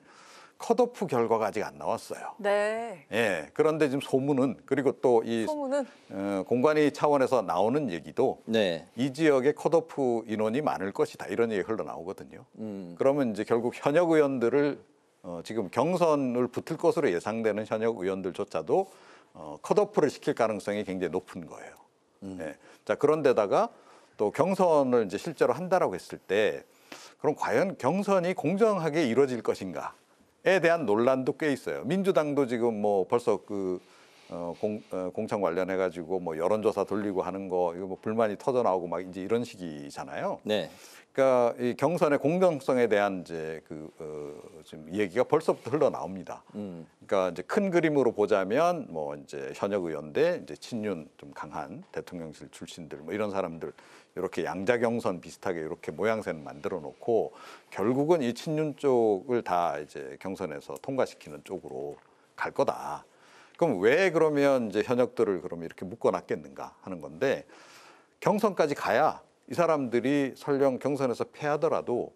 컷오프 결과가 아직 안 나왔어요. 네. 예. 그런데 지금 소문은 그리고 또이 소문은 어, 공관위 차원에서 나오는 얘기도 네. 이지역에 컷오프 인원이 많을 것이다 이런 얘기 흘러 나오거든요. 음. 그러면 이제 결국 현역 의원들을 어, 지금 경선을 붙을 것으로 예상되는 현역 의원들조차도 어, 컷오프를 시킬 가능성이 굉장히 높은 거예요. 음. 예. 자 그런데다가 또 경선을 이제 실제로 한다라고 했을 때 그럼 과연 경선이 공정하게 이루어질 것인가에 대한 논란도 꽤 있어요. 민주당도 지금 뭐 벌써 그 어, 공, 어, 공천 관련해 가지고 뭐 여론조사 돌리고 하는 거 이거 뭐 불만이 터져 나오고 막 이제 이런 식이잖아요. 네. 그러니까 이 경선의 공정성에 대한 이제 그 어, 지금 얘기가 벌써부터 흘러나옵니다. 음. 그러니까 이제 큰 그림으로 보자면 뭐 이제 현역 의원대 이제 친윤 좀 강한 대통령실 출신들 뭐 이런 사람들 이렇게 양자 경선 비슷하게 이렇게 모양새는 만들어 놓고 결국은 이 친윤 쪽을 다 이제 경선에서 통과시키는 쪽으로 갈 거다. 그럼 왜 그러면 이제 현역들을 그럼 이렇게 묶어 놨겠는가 하는 건데 경선까지 가야 이 사람들이 설령 경선에서 패하더라도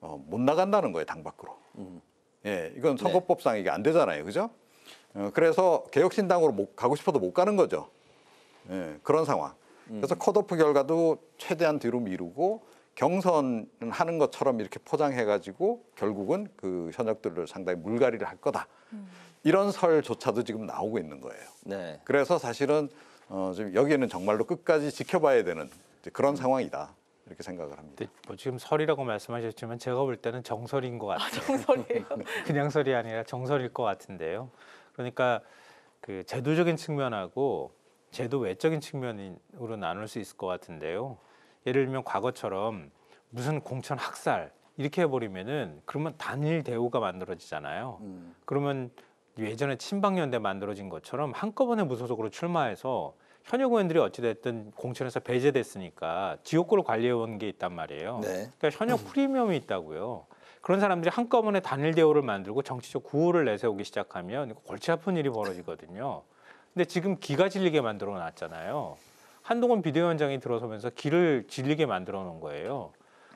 어, 못 나간다는 거예요 당 밖으로. 음. 예, 이건 선거법상 네. 이게 안 되잖아요, 그죠? 어, 그래서 개혁신당으로 못, 가고 싶어도 못 가는 거죠. 예, 그런 상황. 그래서 음. 컷오프 결과도 최대한 뒤로 미루고 경선 하는 것처럼 이렇게 포장해가지고 결국은 그 현역들을 상당히 물갈이를 할 거다. 음. 이런 설조차도 지금 나오고 있는 거예요. 네. 그래서 사실은 어, 지금 여기에는 정말로 끝까지 지켜봐야 되는 그런 상황이다. 이렇게 생각을 합니다. 뭐 지금 설이라고 말씀하셨지만 제가 볼 때는 정설인 것 아, 같아요. 아, 정설이에요? 그냥 설이 아니라 정설일 것 같은데요. 그러니까 그 제도적인 측면하고 제도 외적인 측면으로 나눌 수 있을 것 같은데요. 예를 들면 과거처럼 무슨 공천 학살 이렇게 해버리면은 그러면 단일 대우가 만들어지잖아요. 음. 그러면 예전에 친박연대 만들어진 것처럼 한꺼번에 무소속으로 출마해서 현역 의원들이 어찌됐든 공천에서 배제됐으니까 지역구를 관리해온 게 있단 말이에요. 네. 그러니까 현역 음. 프리미엄이 있다고요. 그런 사람들이 한꺼번에 단일 대우를 만들고 정치적 구호를 내세우기 시작하면 골치 아픈 일이 벌어지거든요. 근데 지금 기가 질리게 만들어 놨잖아요. 한동훈 비대위원장이 들어서면서 기를 질리게 만들어 놓은 거예요.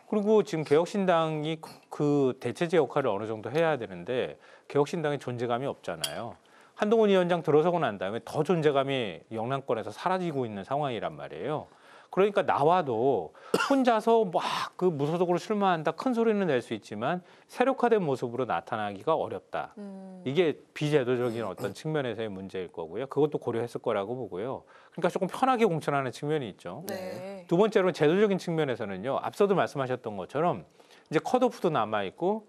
그리고 지금 개혁신당이 그 대체제 역할을 어느 정도 해야 되는데 개혁신당의 존재감이 없잖아요. 한동훈 위원장 들어서고 난 다음에 더 존재감이 영남권에서 사라지고 있는 상황이란 말이에요. 그러니까 나와도 혼자서 막 그 무소속으로 출마한다 큰 소리는 낼 수 있지만 세력화된 모습으로 나타나기가 어렵다. 음. 이게 비제도적인 어떤 측면에서의 문제일 거고요. 그것도 고려했을 거라고 보고요. 그러니까 조금 편하게 공천하는 측면이 있죠. 네. 두 번째로 제도적인 측면에서는요. 앞서도 말씀하셨던 것처럼 이제 컷오프도 남아 있고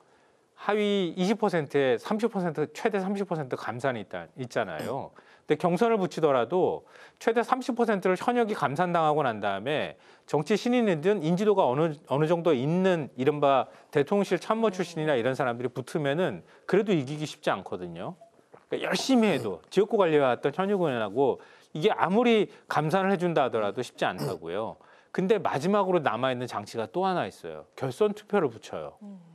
하위 20%에 30% 최대 30% 감산이 있다, 있잖아요. 근데 경선을 붙이더라도 최대 30%를 현역이 감산당하고 난 다음에 정치 신인이든 인지도가 어느 어느 정도 있는 이른바 대통령실 참모 음. 출신이나 이런 사람들이 붙으면은 그래도 이기기 쉽지 않거든요. 그러니까 열심히 해도 네. 지역구 관리해왔던 현역 의원하고 이게 아무리 감산을 해준다 하더라도 쉽지 않다고요. 근데 마지막으로 남아있는 장치가 또 하나 있어요. 결선 투표를 붙여요. 음.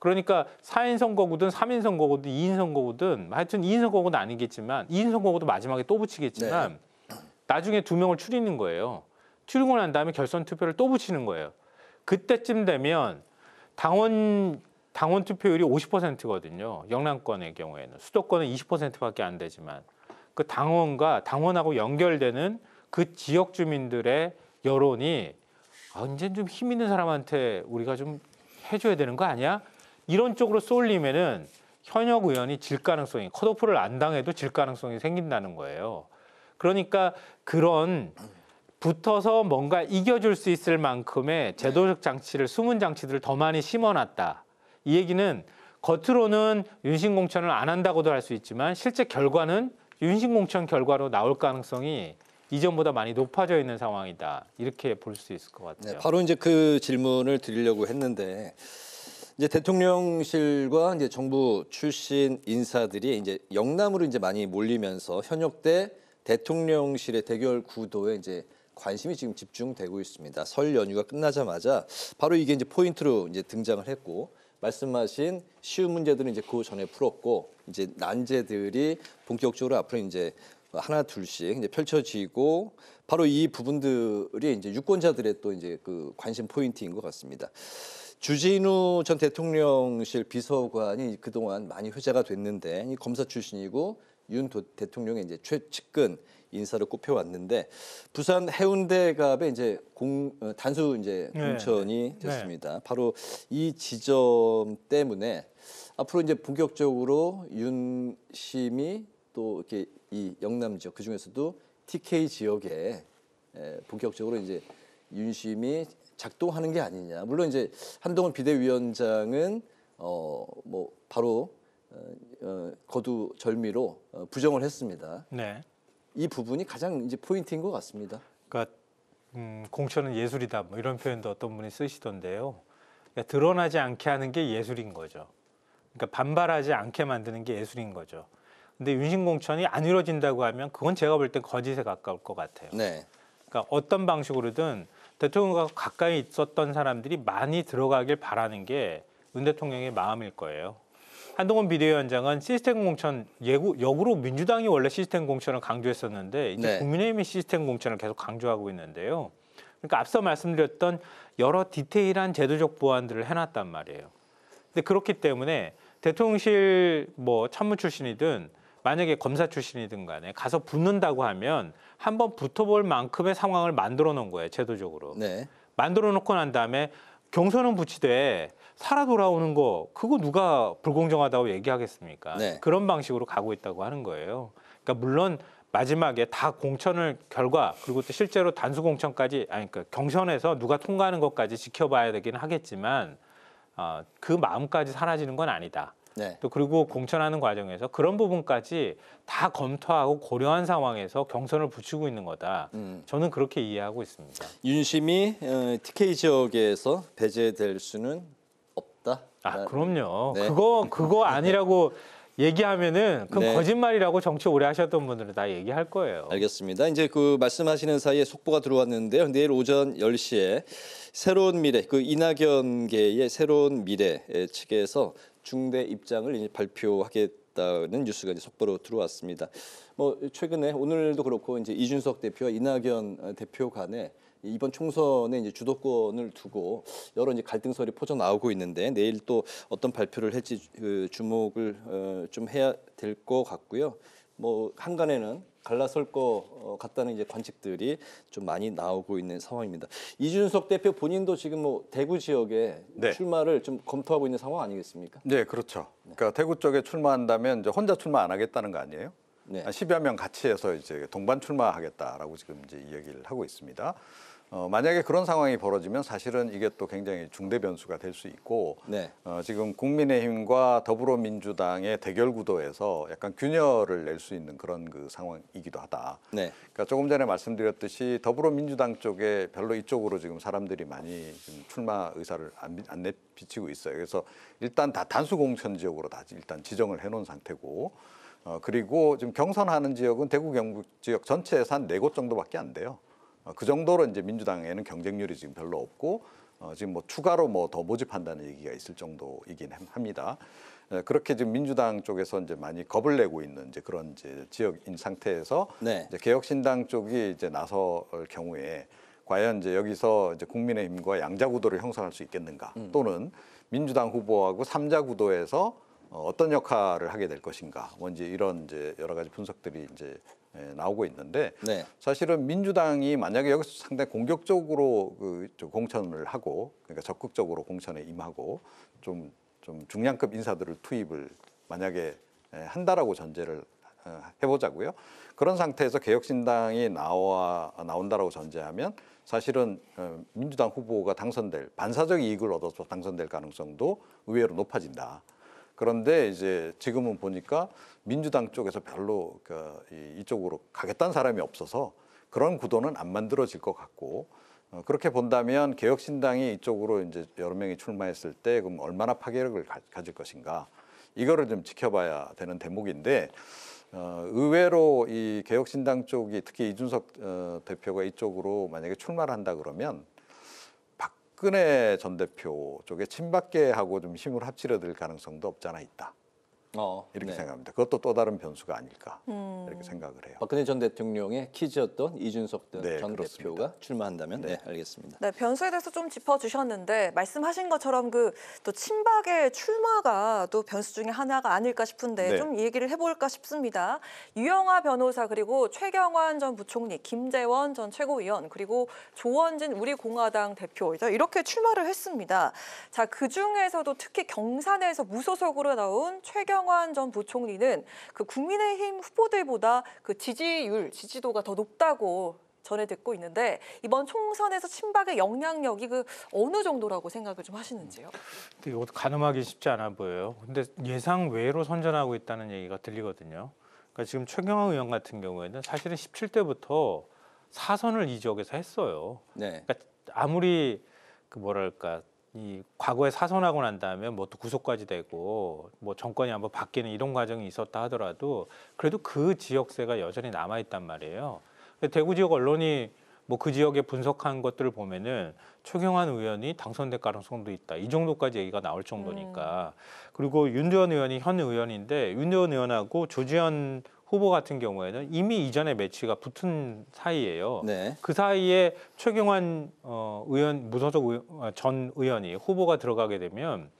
그러니까 4인 선거구든 3인 선거구든 2인 선거구든 하여튼 2인 선거구는 아니겠지만 2인 선거구도 마지막에 또 붙이겠지만 네. 나중에 두 명을 추리는 거예요. 추리고 한 다음에 결선 투표를 또 붙이는 거예요. 그때쯤 되면 당원 당원 투표율이 50%거든요. 영남권의 경우에는 수도권은 20%밖에 안 되지만 그 당원과 당원하고 연결되는 그 지역 주민들의 여론이 언제 아, 좀힘 있는 사람한테 우리가 좀 해줘야 되는 거 아니야? 이런 쪽으로 쏠리면은 현역 의원이 질 가능성이 컷오프를 안 당해도 질 가능성이 생긴다는 거예요. 그러니까 그런 붙어서 뭔가 이겨줄 수 있을 만큼의 제도적 장치를 숨은 장치들을 더 많이 심어놨다. 이 얘기는 겉으로는 윤신공천을 안 한다고도 할 수 있지만 실제 결과는 윤신공천 결과로 나올 가능성이 이전보다 많이 높아져 있는 상황이다. 이렇게 볼 수 있을 것 같아요. 네, 바로 이제 그 질문을 드리려고 했는데 이제 대통령실과 이제 정부 출신 인사들이 이제 영남으로 이제 많이 몰리면서 현역 때 대통령실의 대결 구도에 이제 관심이 지금 집중되고 있습니다. 설 연휴가 끝나자마자 바로 이게 이제 포인트로 이제 등장을 했고 말씀하신 쉬운 문제들은 이제 그 전에 풀었고 이제 난제들이 본격적으로 앞으로 이제 하나 둘씩 이제 펼쳐지고 바로 이 부분들이 이제 유권자들의 또 이제 그 관심 포인트인 것 같습니다. 주진우 전 대통령실 비서관이 그동안 많이 회자가 됐는데 이 검사 출신이고 윤 대통령의 이제 최측근 인사를 꼽혀 왔는데 부산 해운대 갑의 이제 공 어, 단수 이제 네, 네. 공천이 네. 됐습니다. 네. 바로 이 지점 때문에 앞으로 이제 본격적으로 윤 심이 또 이렇게 이 영남 지역 그 중에서도 TK 지역에 본격적으로 이제 윤심이 작동하는 게 아니냐. 물론 이제 한동훈 비대위원장은 어 뭐 바로 어, 어, 거두 절미로 어, 부정을 했습니다. 네. 이 부분이 가장 이제 포인트인 것 같습니다. 그러니까 음, 공천은 예술이다 뭐 이런 표현도 어떤 분이 쓰시던데요. 그러니까 드러나지 않게 하는 게 예술인 거죠. 그러니까 반발하지 않게 만드는 게 예술인 거죠. 근데 윤신공천이 안 이루어진다고 하면 그건 제가 볼땐 거짓에 가까울 것 같아요. 네. 그러니까 어떤 방식으로든 대통령과 가까이 있었던 사람들이 많이 들어가길 바라는 게 윤 대통령의 마음일 거예요. 한동훈 비대위원장은 시스템 공천 예구, 역으로 민주당이 원래 시스템 공천을 강조했었는데 이제 네. 국민의힘이 시스템 공천을 계속 강조하고 있는데요. 그러니까 앞서 말씀드렸던 여러 디테일한 제도적 보완들을 해놨단 말이에요. 근데 그렇기 때문에 대통령실 뭐 참모 출신이든 만약에 검사 출신이든 간에 가서 붙는다고 하면 한 번 붙어볼 만큼의 상황을 만들어 놓은 거예요 제도적으로 네. 만들어 놓고 난 다음에 경선은 붙이되 살아 돌아오는 거 그거 누가 불공정하다고 얘기하겠습니까 네. 그런 방식으로 가고 있다고 하는 거예요 그러니까 물론 마지막에 다 공천을 결과 그리고 또 실제로 단수 공천까지 아니 그러니까 경선에서 누가 통과하는 것까지 지켜봐야 되긴 하겠지만 어, 그 마음까지 사라지는 건 아니다. 네. 또 그리고 공천하는 과정에서 그런 부분까지 다 검토하고 고려한 상황에서 경선을 붙이고 있는 거다. 음. 저는 그렇게 이해하고 있습니다. 윤심이 TK 어, 지역에서 배제될 수는 없다. 아 그럼요. 네. 그거 그거 아니라고. 얘기하면은 그 네. 거짓말이라고 정치 오래 하셨던 분들은 다 얘기할 거예요. 알겠습니다. 이제 그 말씀하시는 사이에 속보가 들어왔는데요. 내일 오전 10시에 새로운 미래, 그 이낙연계의 새로운 미래 측에서 중대 입장을 이제 발표하겠다는 뉴스가 이제 속보로 들어왔습니다. 뭐 최근에 오늘도 그렇고 이제 이준석 대표와 이낙연 어, 대표 간에 이번 총선에 이제 주도권을 두고 여러 이제 갈등설이 퍼져 나오고 있는데 내일 또 어떤 발표를 할지 그 주목을 어, 좀 해야 될 것 같고요. 뭐 한간에는 갈라설 것 어, 같다는 이제 관측들이 좀 많이 나오고 있는 상황입니다. 이준석 대표 본인도 지금 뭐 대구 지역에 네. 출마를 좀 검토하고 있는 상황 아니겠습니까? 네, 그렇죠. 네. 그러니까 대구 쪽에 출마한다면 이제 혼자 출마 안 하겠다는 거 아니에요? 네. 10여 명 같이 해서 이제 동반 출마하겠다라고 지금 이제 이야기를 하고 있습니다. 어, 만약에 그런 상황이 벌어지면 사실은 이게 또 굉장히 중대 변수가 될 수 있고 네. 어, 지금 국민의힘과 더불어민주당의 대결 구도에서 약간 균열을 낼 수 있는 그런 그 상황이기도 하다. 네. 그러니까 조금 전에 말씀드렸듯이 더불어민주당 쪽에 별로 이쪽으로 지금 사람들이 많이 지금 출마 의사를 안, 안 내비치고 있어요. 그래서 일단 다 단수 공천 지역으로 다 일단 지정을 해놓은 상태고. 어, 그리고 지금 경선하는 지역은 대구 경북 지역 전체에서 한네 곳 정도밖에 안 돼요. 어, 그 정도로 이제 민주당에는 경쟁률이 지금 별로 없고 어, 지금 뭐 추가로 뭐 더 모집한다는 얘기가 있을 정도이긴 합니다. 예, 그렇게 지금 민주당 쪽에서 이제 많이 겁을 내고 있는 이제 그런 이제 지역인 상태에서 네. 이제 개혁신당 쪽이 이제 나설 경우에 과연 이제 여기서 이제 국민의힘과 양자 구도를 형성할 수 있겠는가 음. 또는 민주당 후보하고 삼자 구도에서 어, 어떤 역할을 하게 될 것인가 뭔지 이런 이제 여러 가지 분석들이 이제 예, 나오고 있는데 네. 사실은 민주당이 만약에 여기서 상당히 공격적으로 그 공천을 하고 그러니까 적극적으로 공천에 임하고 좀, 좀 중량급 인사들을 투입을 만약에 예, 한다라고 전제를 어, 해보자고요. 그런 상태에서 개혁신당이 나와 나온다라고 전제하면 사실은 어, 민주당 후보가 당선될 반사적 이익을 얻어서 당선될 가능성도 의외로 높아진다. 그런데 이제 지금은 보니까 민주당 쪽에서 별로 그러 이쪽으로 가겠다는 사람이 없어서 그런 구도는 안 만들어질 것 같고 어, 그렇게 본다면 개혁신당이 이쪽으로 이제 여러 명이 출마했을 때 그럼 얼마나 파괴력을 가질 것인가 이거를 좀 지켜봐야 되는 대목인데 어, 의외로 이 개혁신당 쪽이 특히 이준석 어, 대표가 이쪽으로 만약에 출마를 한다 그러면 박근혜 전 대표 쪽에 친박계하고 좀 힘을 합치려 들 가능성도 없잖아 있다. 어, 이렇게 네. 생각합니다. 그것도 또 다른 변수가 아닐까 음. 이렇게 생각을 해요. 박근혜 전 대통령의 키즈였던 이준석 네, 전 그렇습니다. 대표가 출마한다면 네. 네, 알겠습니다. 네, 변수에 대해서 좀 짚어주셨는데 말씀하신 것처럼 그 또 친박의 출마가 또 변수 중에 하나가 아닐까 싶은데 네. 좀 얘기를 해볼까 싶습니다. 유영아 변호사 그리고 최경환 전 부총리, 김재원 전 최고위원 그리고 조원진 우리공화당 대표 이렇게 출마를 했습니다. 자, 그 중에서도 특히 경산에서 무소속으로 나온 최경 최경환전 부총리는 그 국민의힘 후보들보다 그 지지율, 지지도가 더 높다고 전해 듣고 있는데 이번 총선에서 친박의 영향력이 그 어느 정도라고 생각을 좀 하시는지요? 근데 이것도 가늠하기 쉽지 않아 보여요. 근데 예상 외로 선전하고 있다는 얘기가 들리거든요. 그러니까 지금 최경환 의원 같은 경우에는 사실은 17대부터 사선을 이 지역에서 했어요. 네. 그러니까 아무리 그 뭐랄까 이 과거에 사선하고 난 다음에 뭐 또 구속까지 되고 뭐 정권이 한번 바뀌는 이런 과정이 있었다 하더라도 그래도 그 지역세가 여전히 남아 있단 말이에요. 대구 지역 언론이 뭐 그 지역에 분석한 것들을 보면은 최경환 의원이 당선될 가능성도 있다. 이 정도까지 얘기가 나올 정도니까. 음. 그리고 윤대원 의원이 현 의원인데 윤대원 의원하고 조지현 후보 같은 경우에는 이미 이전에 매치가 붙은 사이예요. 네. 그 사이에 최경환 어, 의원 무소속 의원, 아, 전 의원이 후보가 들어가게 되면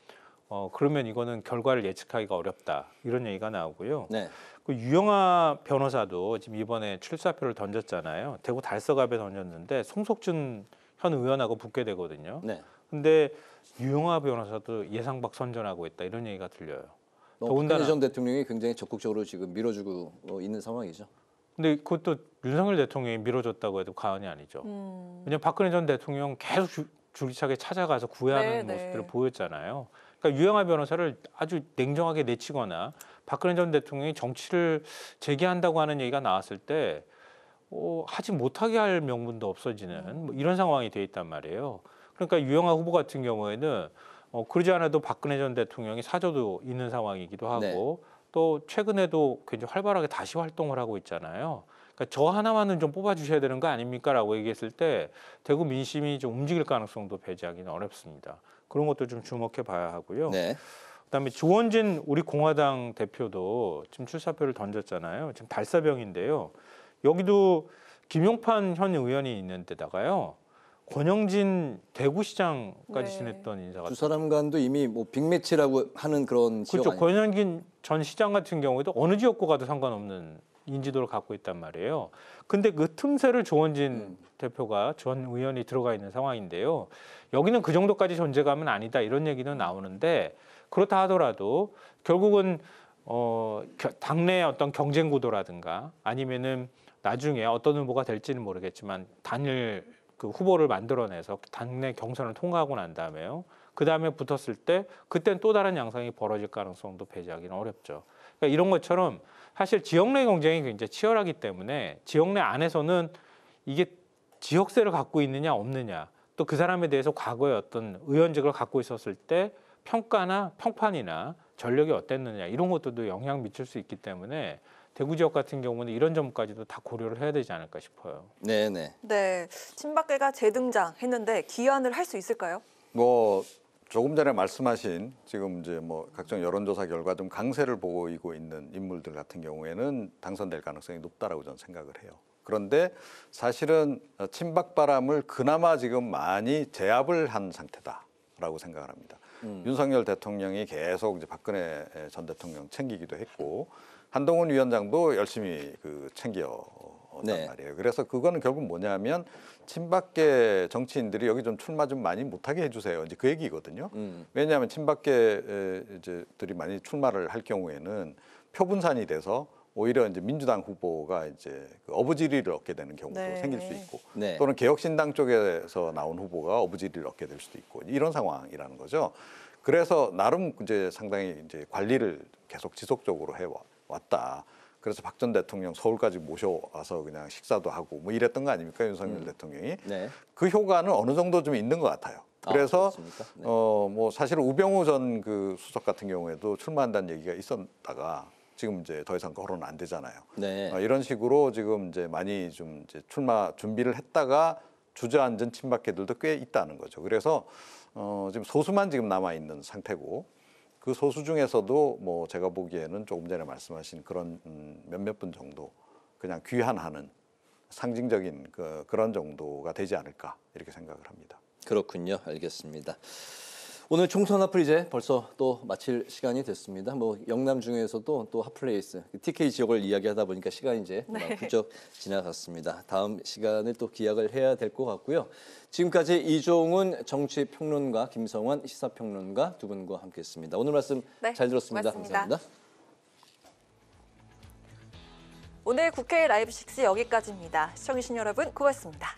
어, 그러면 이거는 결과를 예측하기가 어렵다 이런 얘기가 나오고요. 네. 그 유영아 변호사도 지금 이번에 출사표를 던졌잖아요. 대구 달서갑에 던졌는데 송석준 현 의원하고 붙게 되거든요. 네. 근데 유영아 변호사도 예상 밖 선전하고 있다 이런 얘기가 들려요. 어, 더군다나 전 대통령이 굉장히 적극적으로 지금 밀어주고 어, 있는 상황이죠. 근데 그것도 윤석열 대통령이 밀어줬다고 해도 과언이 아니죠. 음. 왜냐면 박근혜 전 대통령 계속 줄기차게 찾아가서 구애하는 네, 네. 모습들을 네. 보였잖아요. 그러니까 유영아 변호사를 아주 냉정하게 내치거나 박근혜 전 대통령이 정치를 재개한다고 하는 얘기가 나왔을 때 어, 하지 못하게 할 명분도 없어지는 뭐 이런 상황이 돼 있단 말이에요. 그러니까 유영아 후보 같은 경우에는 어, 그러지 않아도 박근혜 전 대통령이 사저도 있는 상황이기도 네. 하고 네. 또 최근에도 굉장히 활발하게 다시 활동을 하고 있잖아요. 그러니까 저 하나만은 좀 뽑아주셔야 되는 거 아닙니까라고 얘기했을 때 대구 민심이 좀 움직일 가능성도 배제하기는 어렵습니다. 그런 것도 좀 주목해 봐야 하고요. 네. 그다음에 조원진 우리 공화당 대표도 지금 출사표를 던졌잖아요. 지금 달사병인데요. 여기도 김용판 현 의원이 있는 데다가요. 권영진 대구시장까지 네. 지냈던 인사 같두 사람 간도 이미 뭐 빅매치라고 하는 그런 그렇죠. 권영진 전 시장 같은 경우에도 어느 지역구 가도 상관없는 인지도를 갖고 있단 말이에요. 근데 그 틈새를 조원진 음. 대표가 전 의원이 들어가 있는 상황인데요. 여기는 그 정도까지 존재감은 아니다 이런 얘기는 나오는데 그렇다 하더라도 결국은 어 당내의 어떤 경쟁 구도라든가 아니면은 나중에 어떤 후보가 될지는 모르겠지만 단일 그 후보를 만들어내서 당내 경선을 통과하고 난 다음에요. 그 다음에 붙었을 때그땐또 다른 양상이 벌어질 가능성도 배제하기는 어렵죠. 그러니까 이런 것처럼 사실 지역 내 경쟁이 굉장히 치열하기 때문에 지역 내 안에서는 이게 지역세를 갖고 있느냐 없느냐 또 그 사람에 대해서 과거에 어떤 의원직을 갖고 있었을 때 평가나 평판이나 전력이 어땠느냐 이런 것들도 영향 미칠 수 있기 때문에 대구 지역 같은 경우는 이런 점까지도 다 고려를 해야 되지 않을까 싶어요. 네네. 네, 친박계가 재등장했는데 기한을 할 수 있을까요? 뭐 조금 전에 말씀하신 지금 이제 뭐 각종 여론조사 결과 좀 강세를 보이고 있는 인물들 같은 경우에는 당선될 가능성이 높다라고 저는 생각을 해요. 그런데 사실은 친박 바람을 그나마 지금 많이 제압을 한 상태다라고 생각을 합니다. 음. 윤석열 대통령이 계속 이제 박근혜 전 대통령 챙기기도 했고 한동훈 위원장도 열심히 그 챙겨 네. 말이에요. 그래서 그거는 결국 뭐냐면 친박계 정치인들이 여기 좀 출마 좀 많이 못하게 해주세요. 이제 그 얘기거든요. 음. 왜냐하면 친박계 이제들이 많이 출마를 할 경우에는 표분산이 돼서 오히려 이제 민주당 후보가 이제 그 어부지리를 얻게 되는 경우도 네. 생길 수 있고 네. 또는 개혁신당 쪽에서 나온 후보가 어부지리를 얻게 될 수도 있고 이런 상황이라는 거죠. 그래서 나름 이제 상당히 이제 관리를 계속 지속적으로 해와 왔다. 그래서 박 전 대통령 서울까지 모셔와서 그냥 식사도 하고 뭐 이랬던 거 아닙니까 윤석열 음. 대통령이 네. 그 효과는 어느 정도 좀 있는 것 같아요. 아, 그래서 아, 네. 어뭐 사실 우병우 전 그 수석 같은 경우에도 출마한다는 얘기가 있었다가 지금 이제 더 이상 거론 안 되잖아요. 네. 어, 이런 식으로 지금 이제 많이 좀 이제 출마 준비를 했다가 주저앉은 친박계들도 꽤 있다는 거죠. 그래서 어 지금 소수만 지금 남아 있는 상태고 그 소수 중에서도 뭐 제가 보기에는 조금 전에 말씀하신 그런 음 몇몇 분 정도 그냥 귀환하는 상징적인 그 그런 정도가 되지 않을까 이렇게 생각을 합니다. 그렇군요. 알겠습니다. 오늘 총선 핫플 이제 벌써 또 마칠 시간이 됐습니다. 뭐 영남 중에서도 또 핫플레이스 TK 그 지역을 이야기하다 보니까 시간이 이제 네. 훌쩍 지나갔습니다. 다음 시간에 또 기약을 해야 될 것 같고요. 지금까지 이종훈 정치평론가 김성환 시사평론가 두 분과 함께했습니다. 오늘 말씀 네, 잘 들었습니다. 고맙습니다. 감사합니다. 오늘 국회 라이브 식스 여기까지입니다. 시청해주신 여러분 고맙습니다.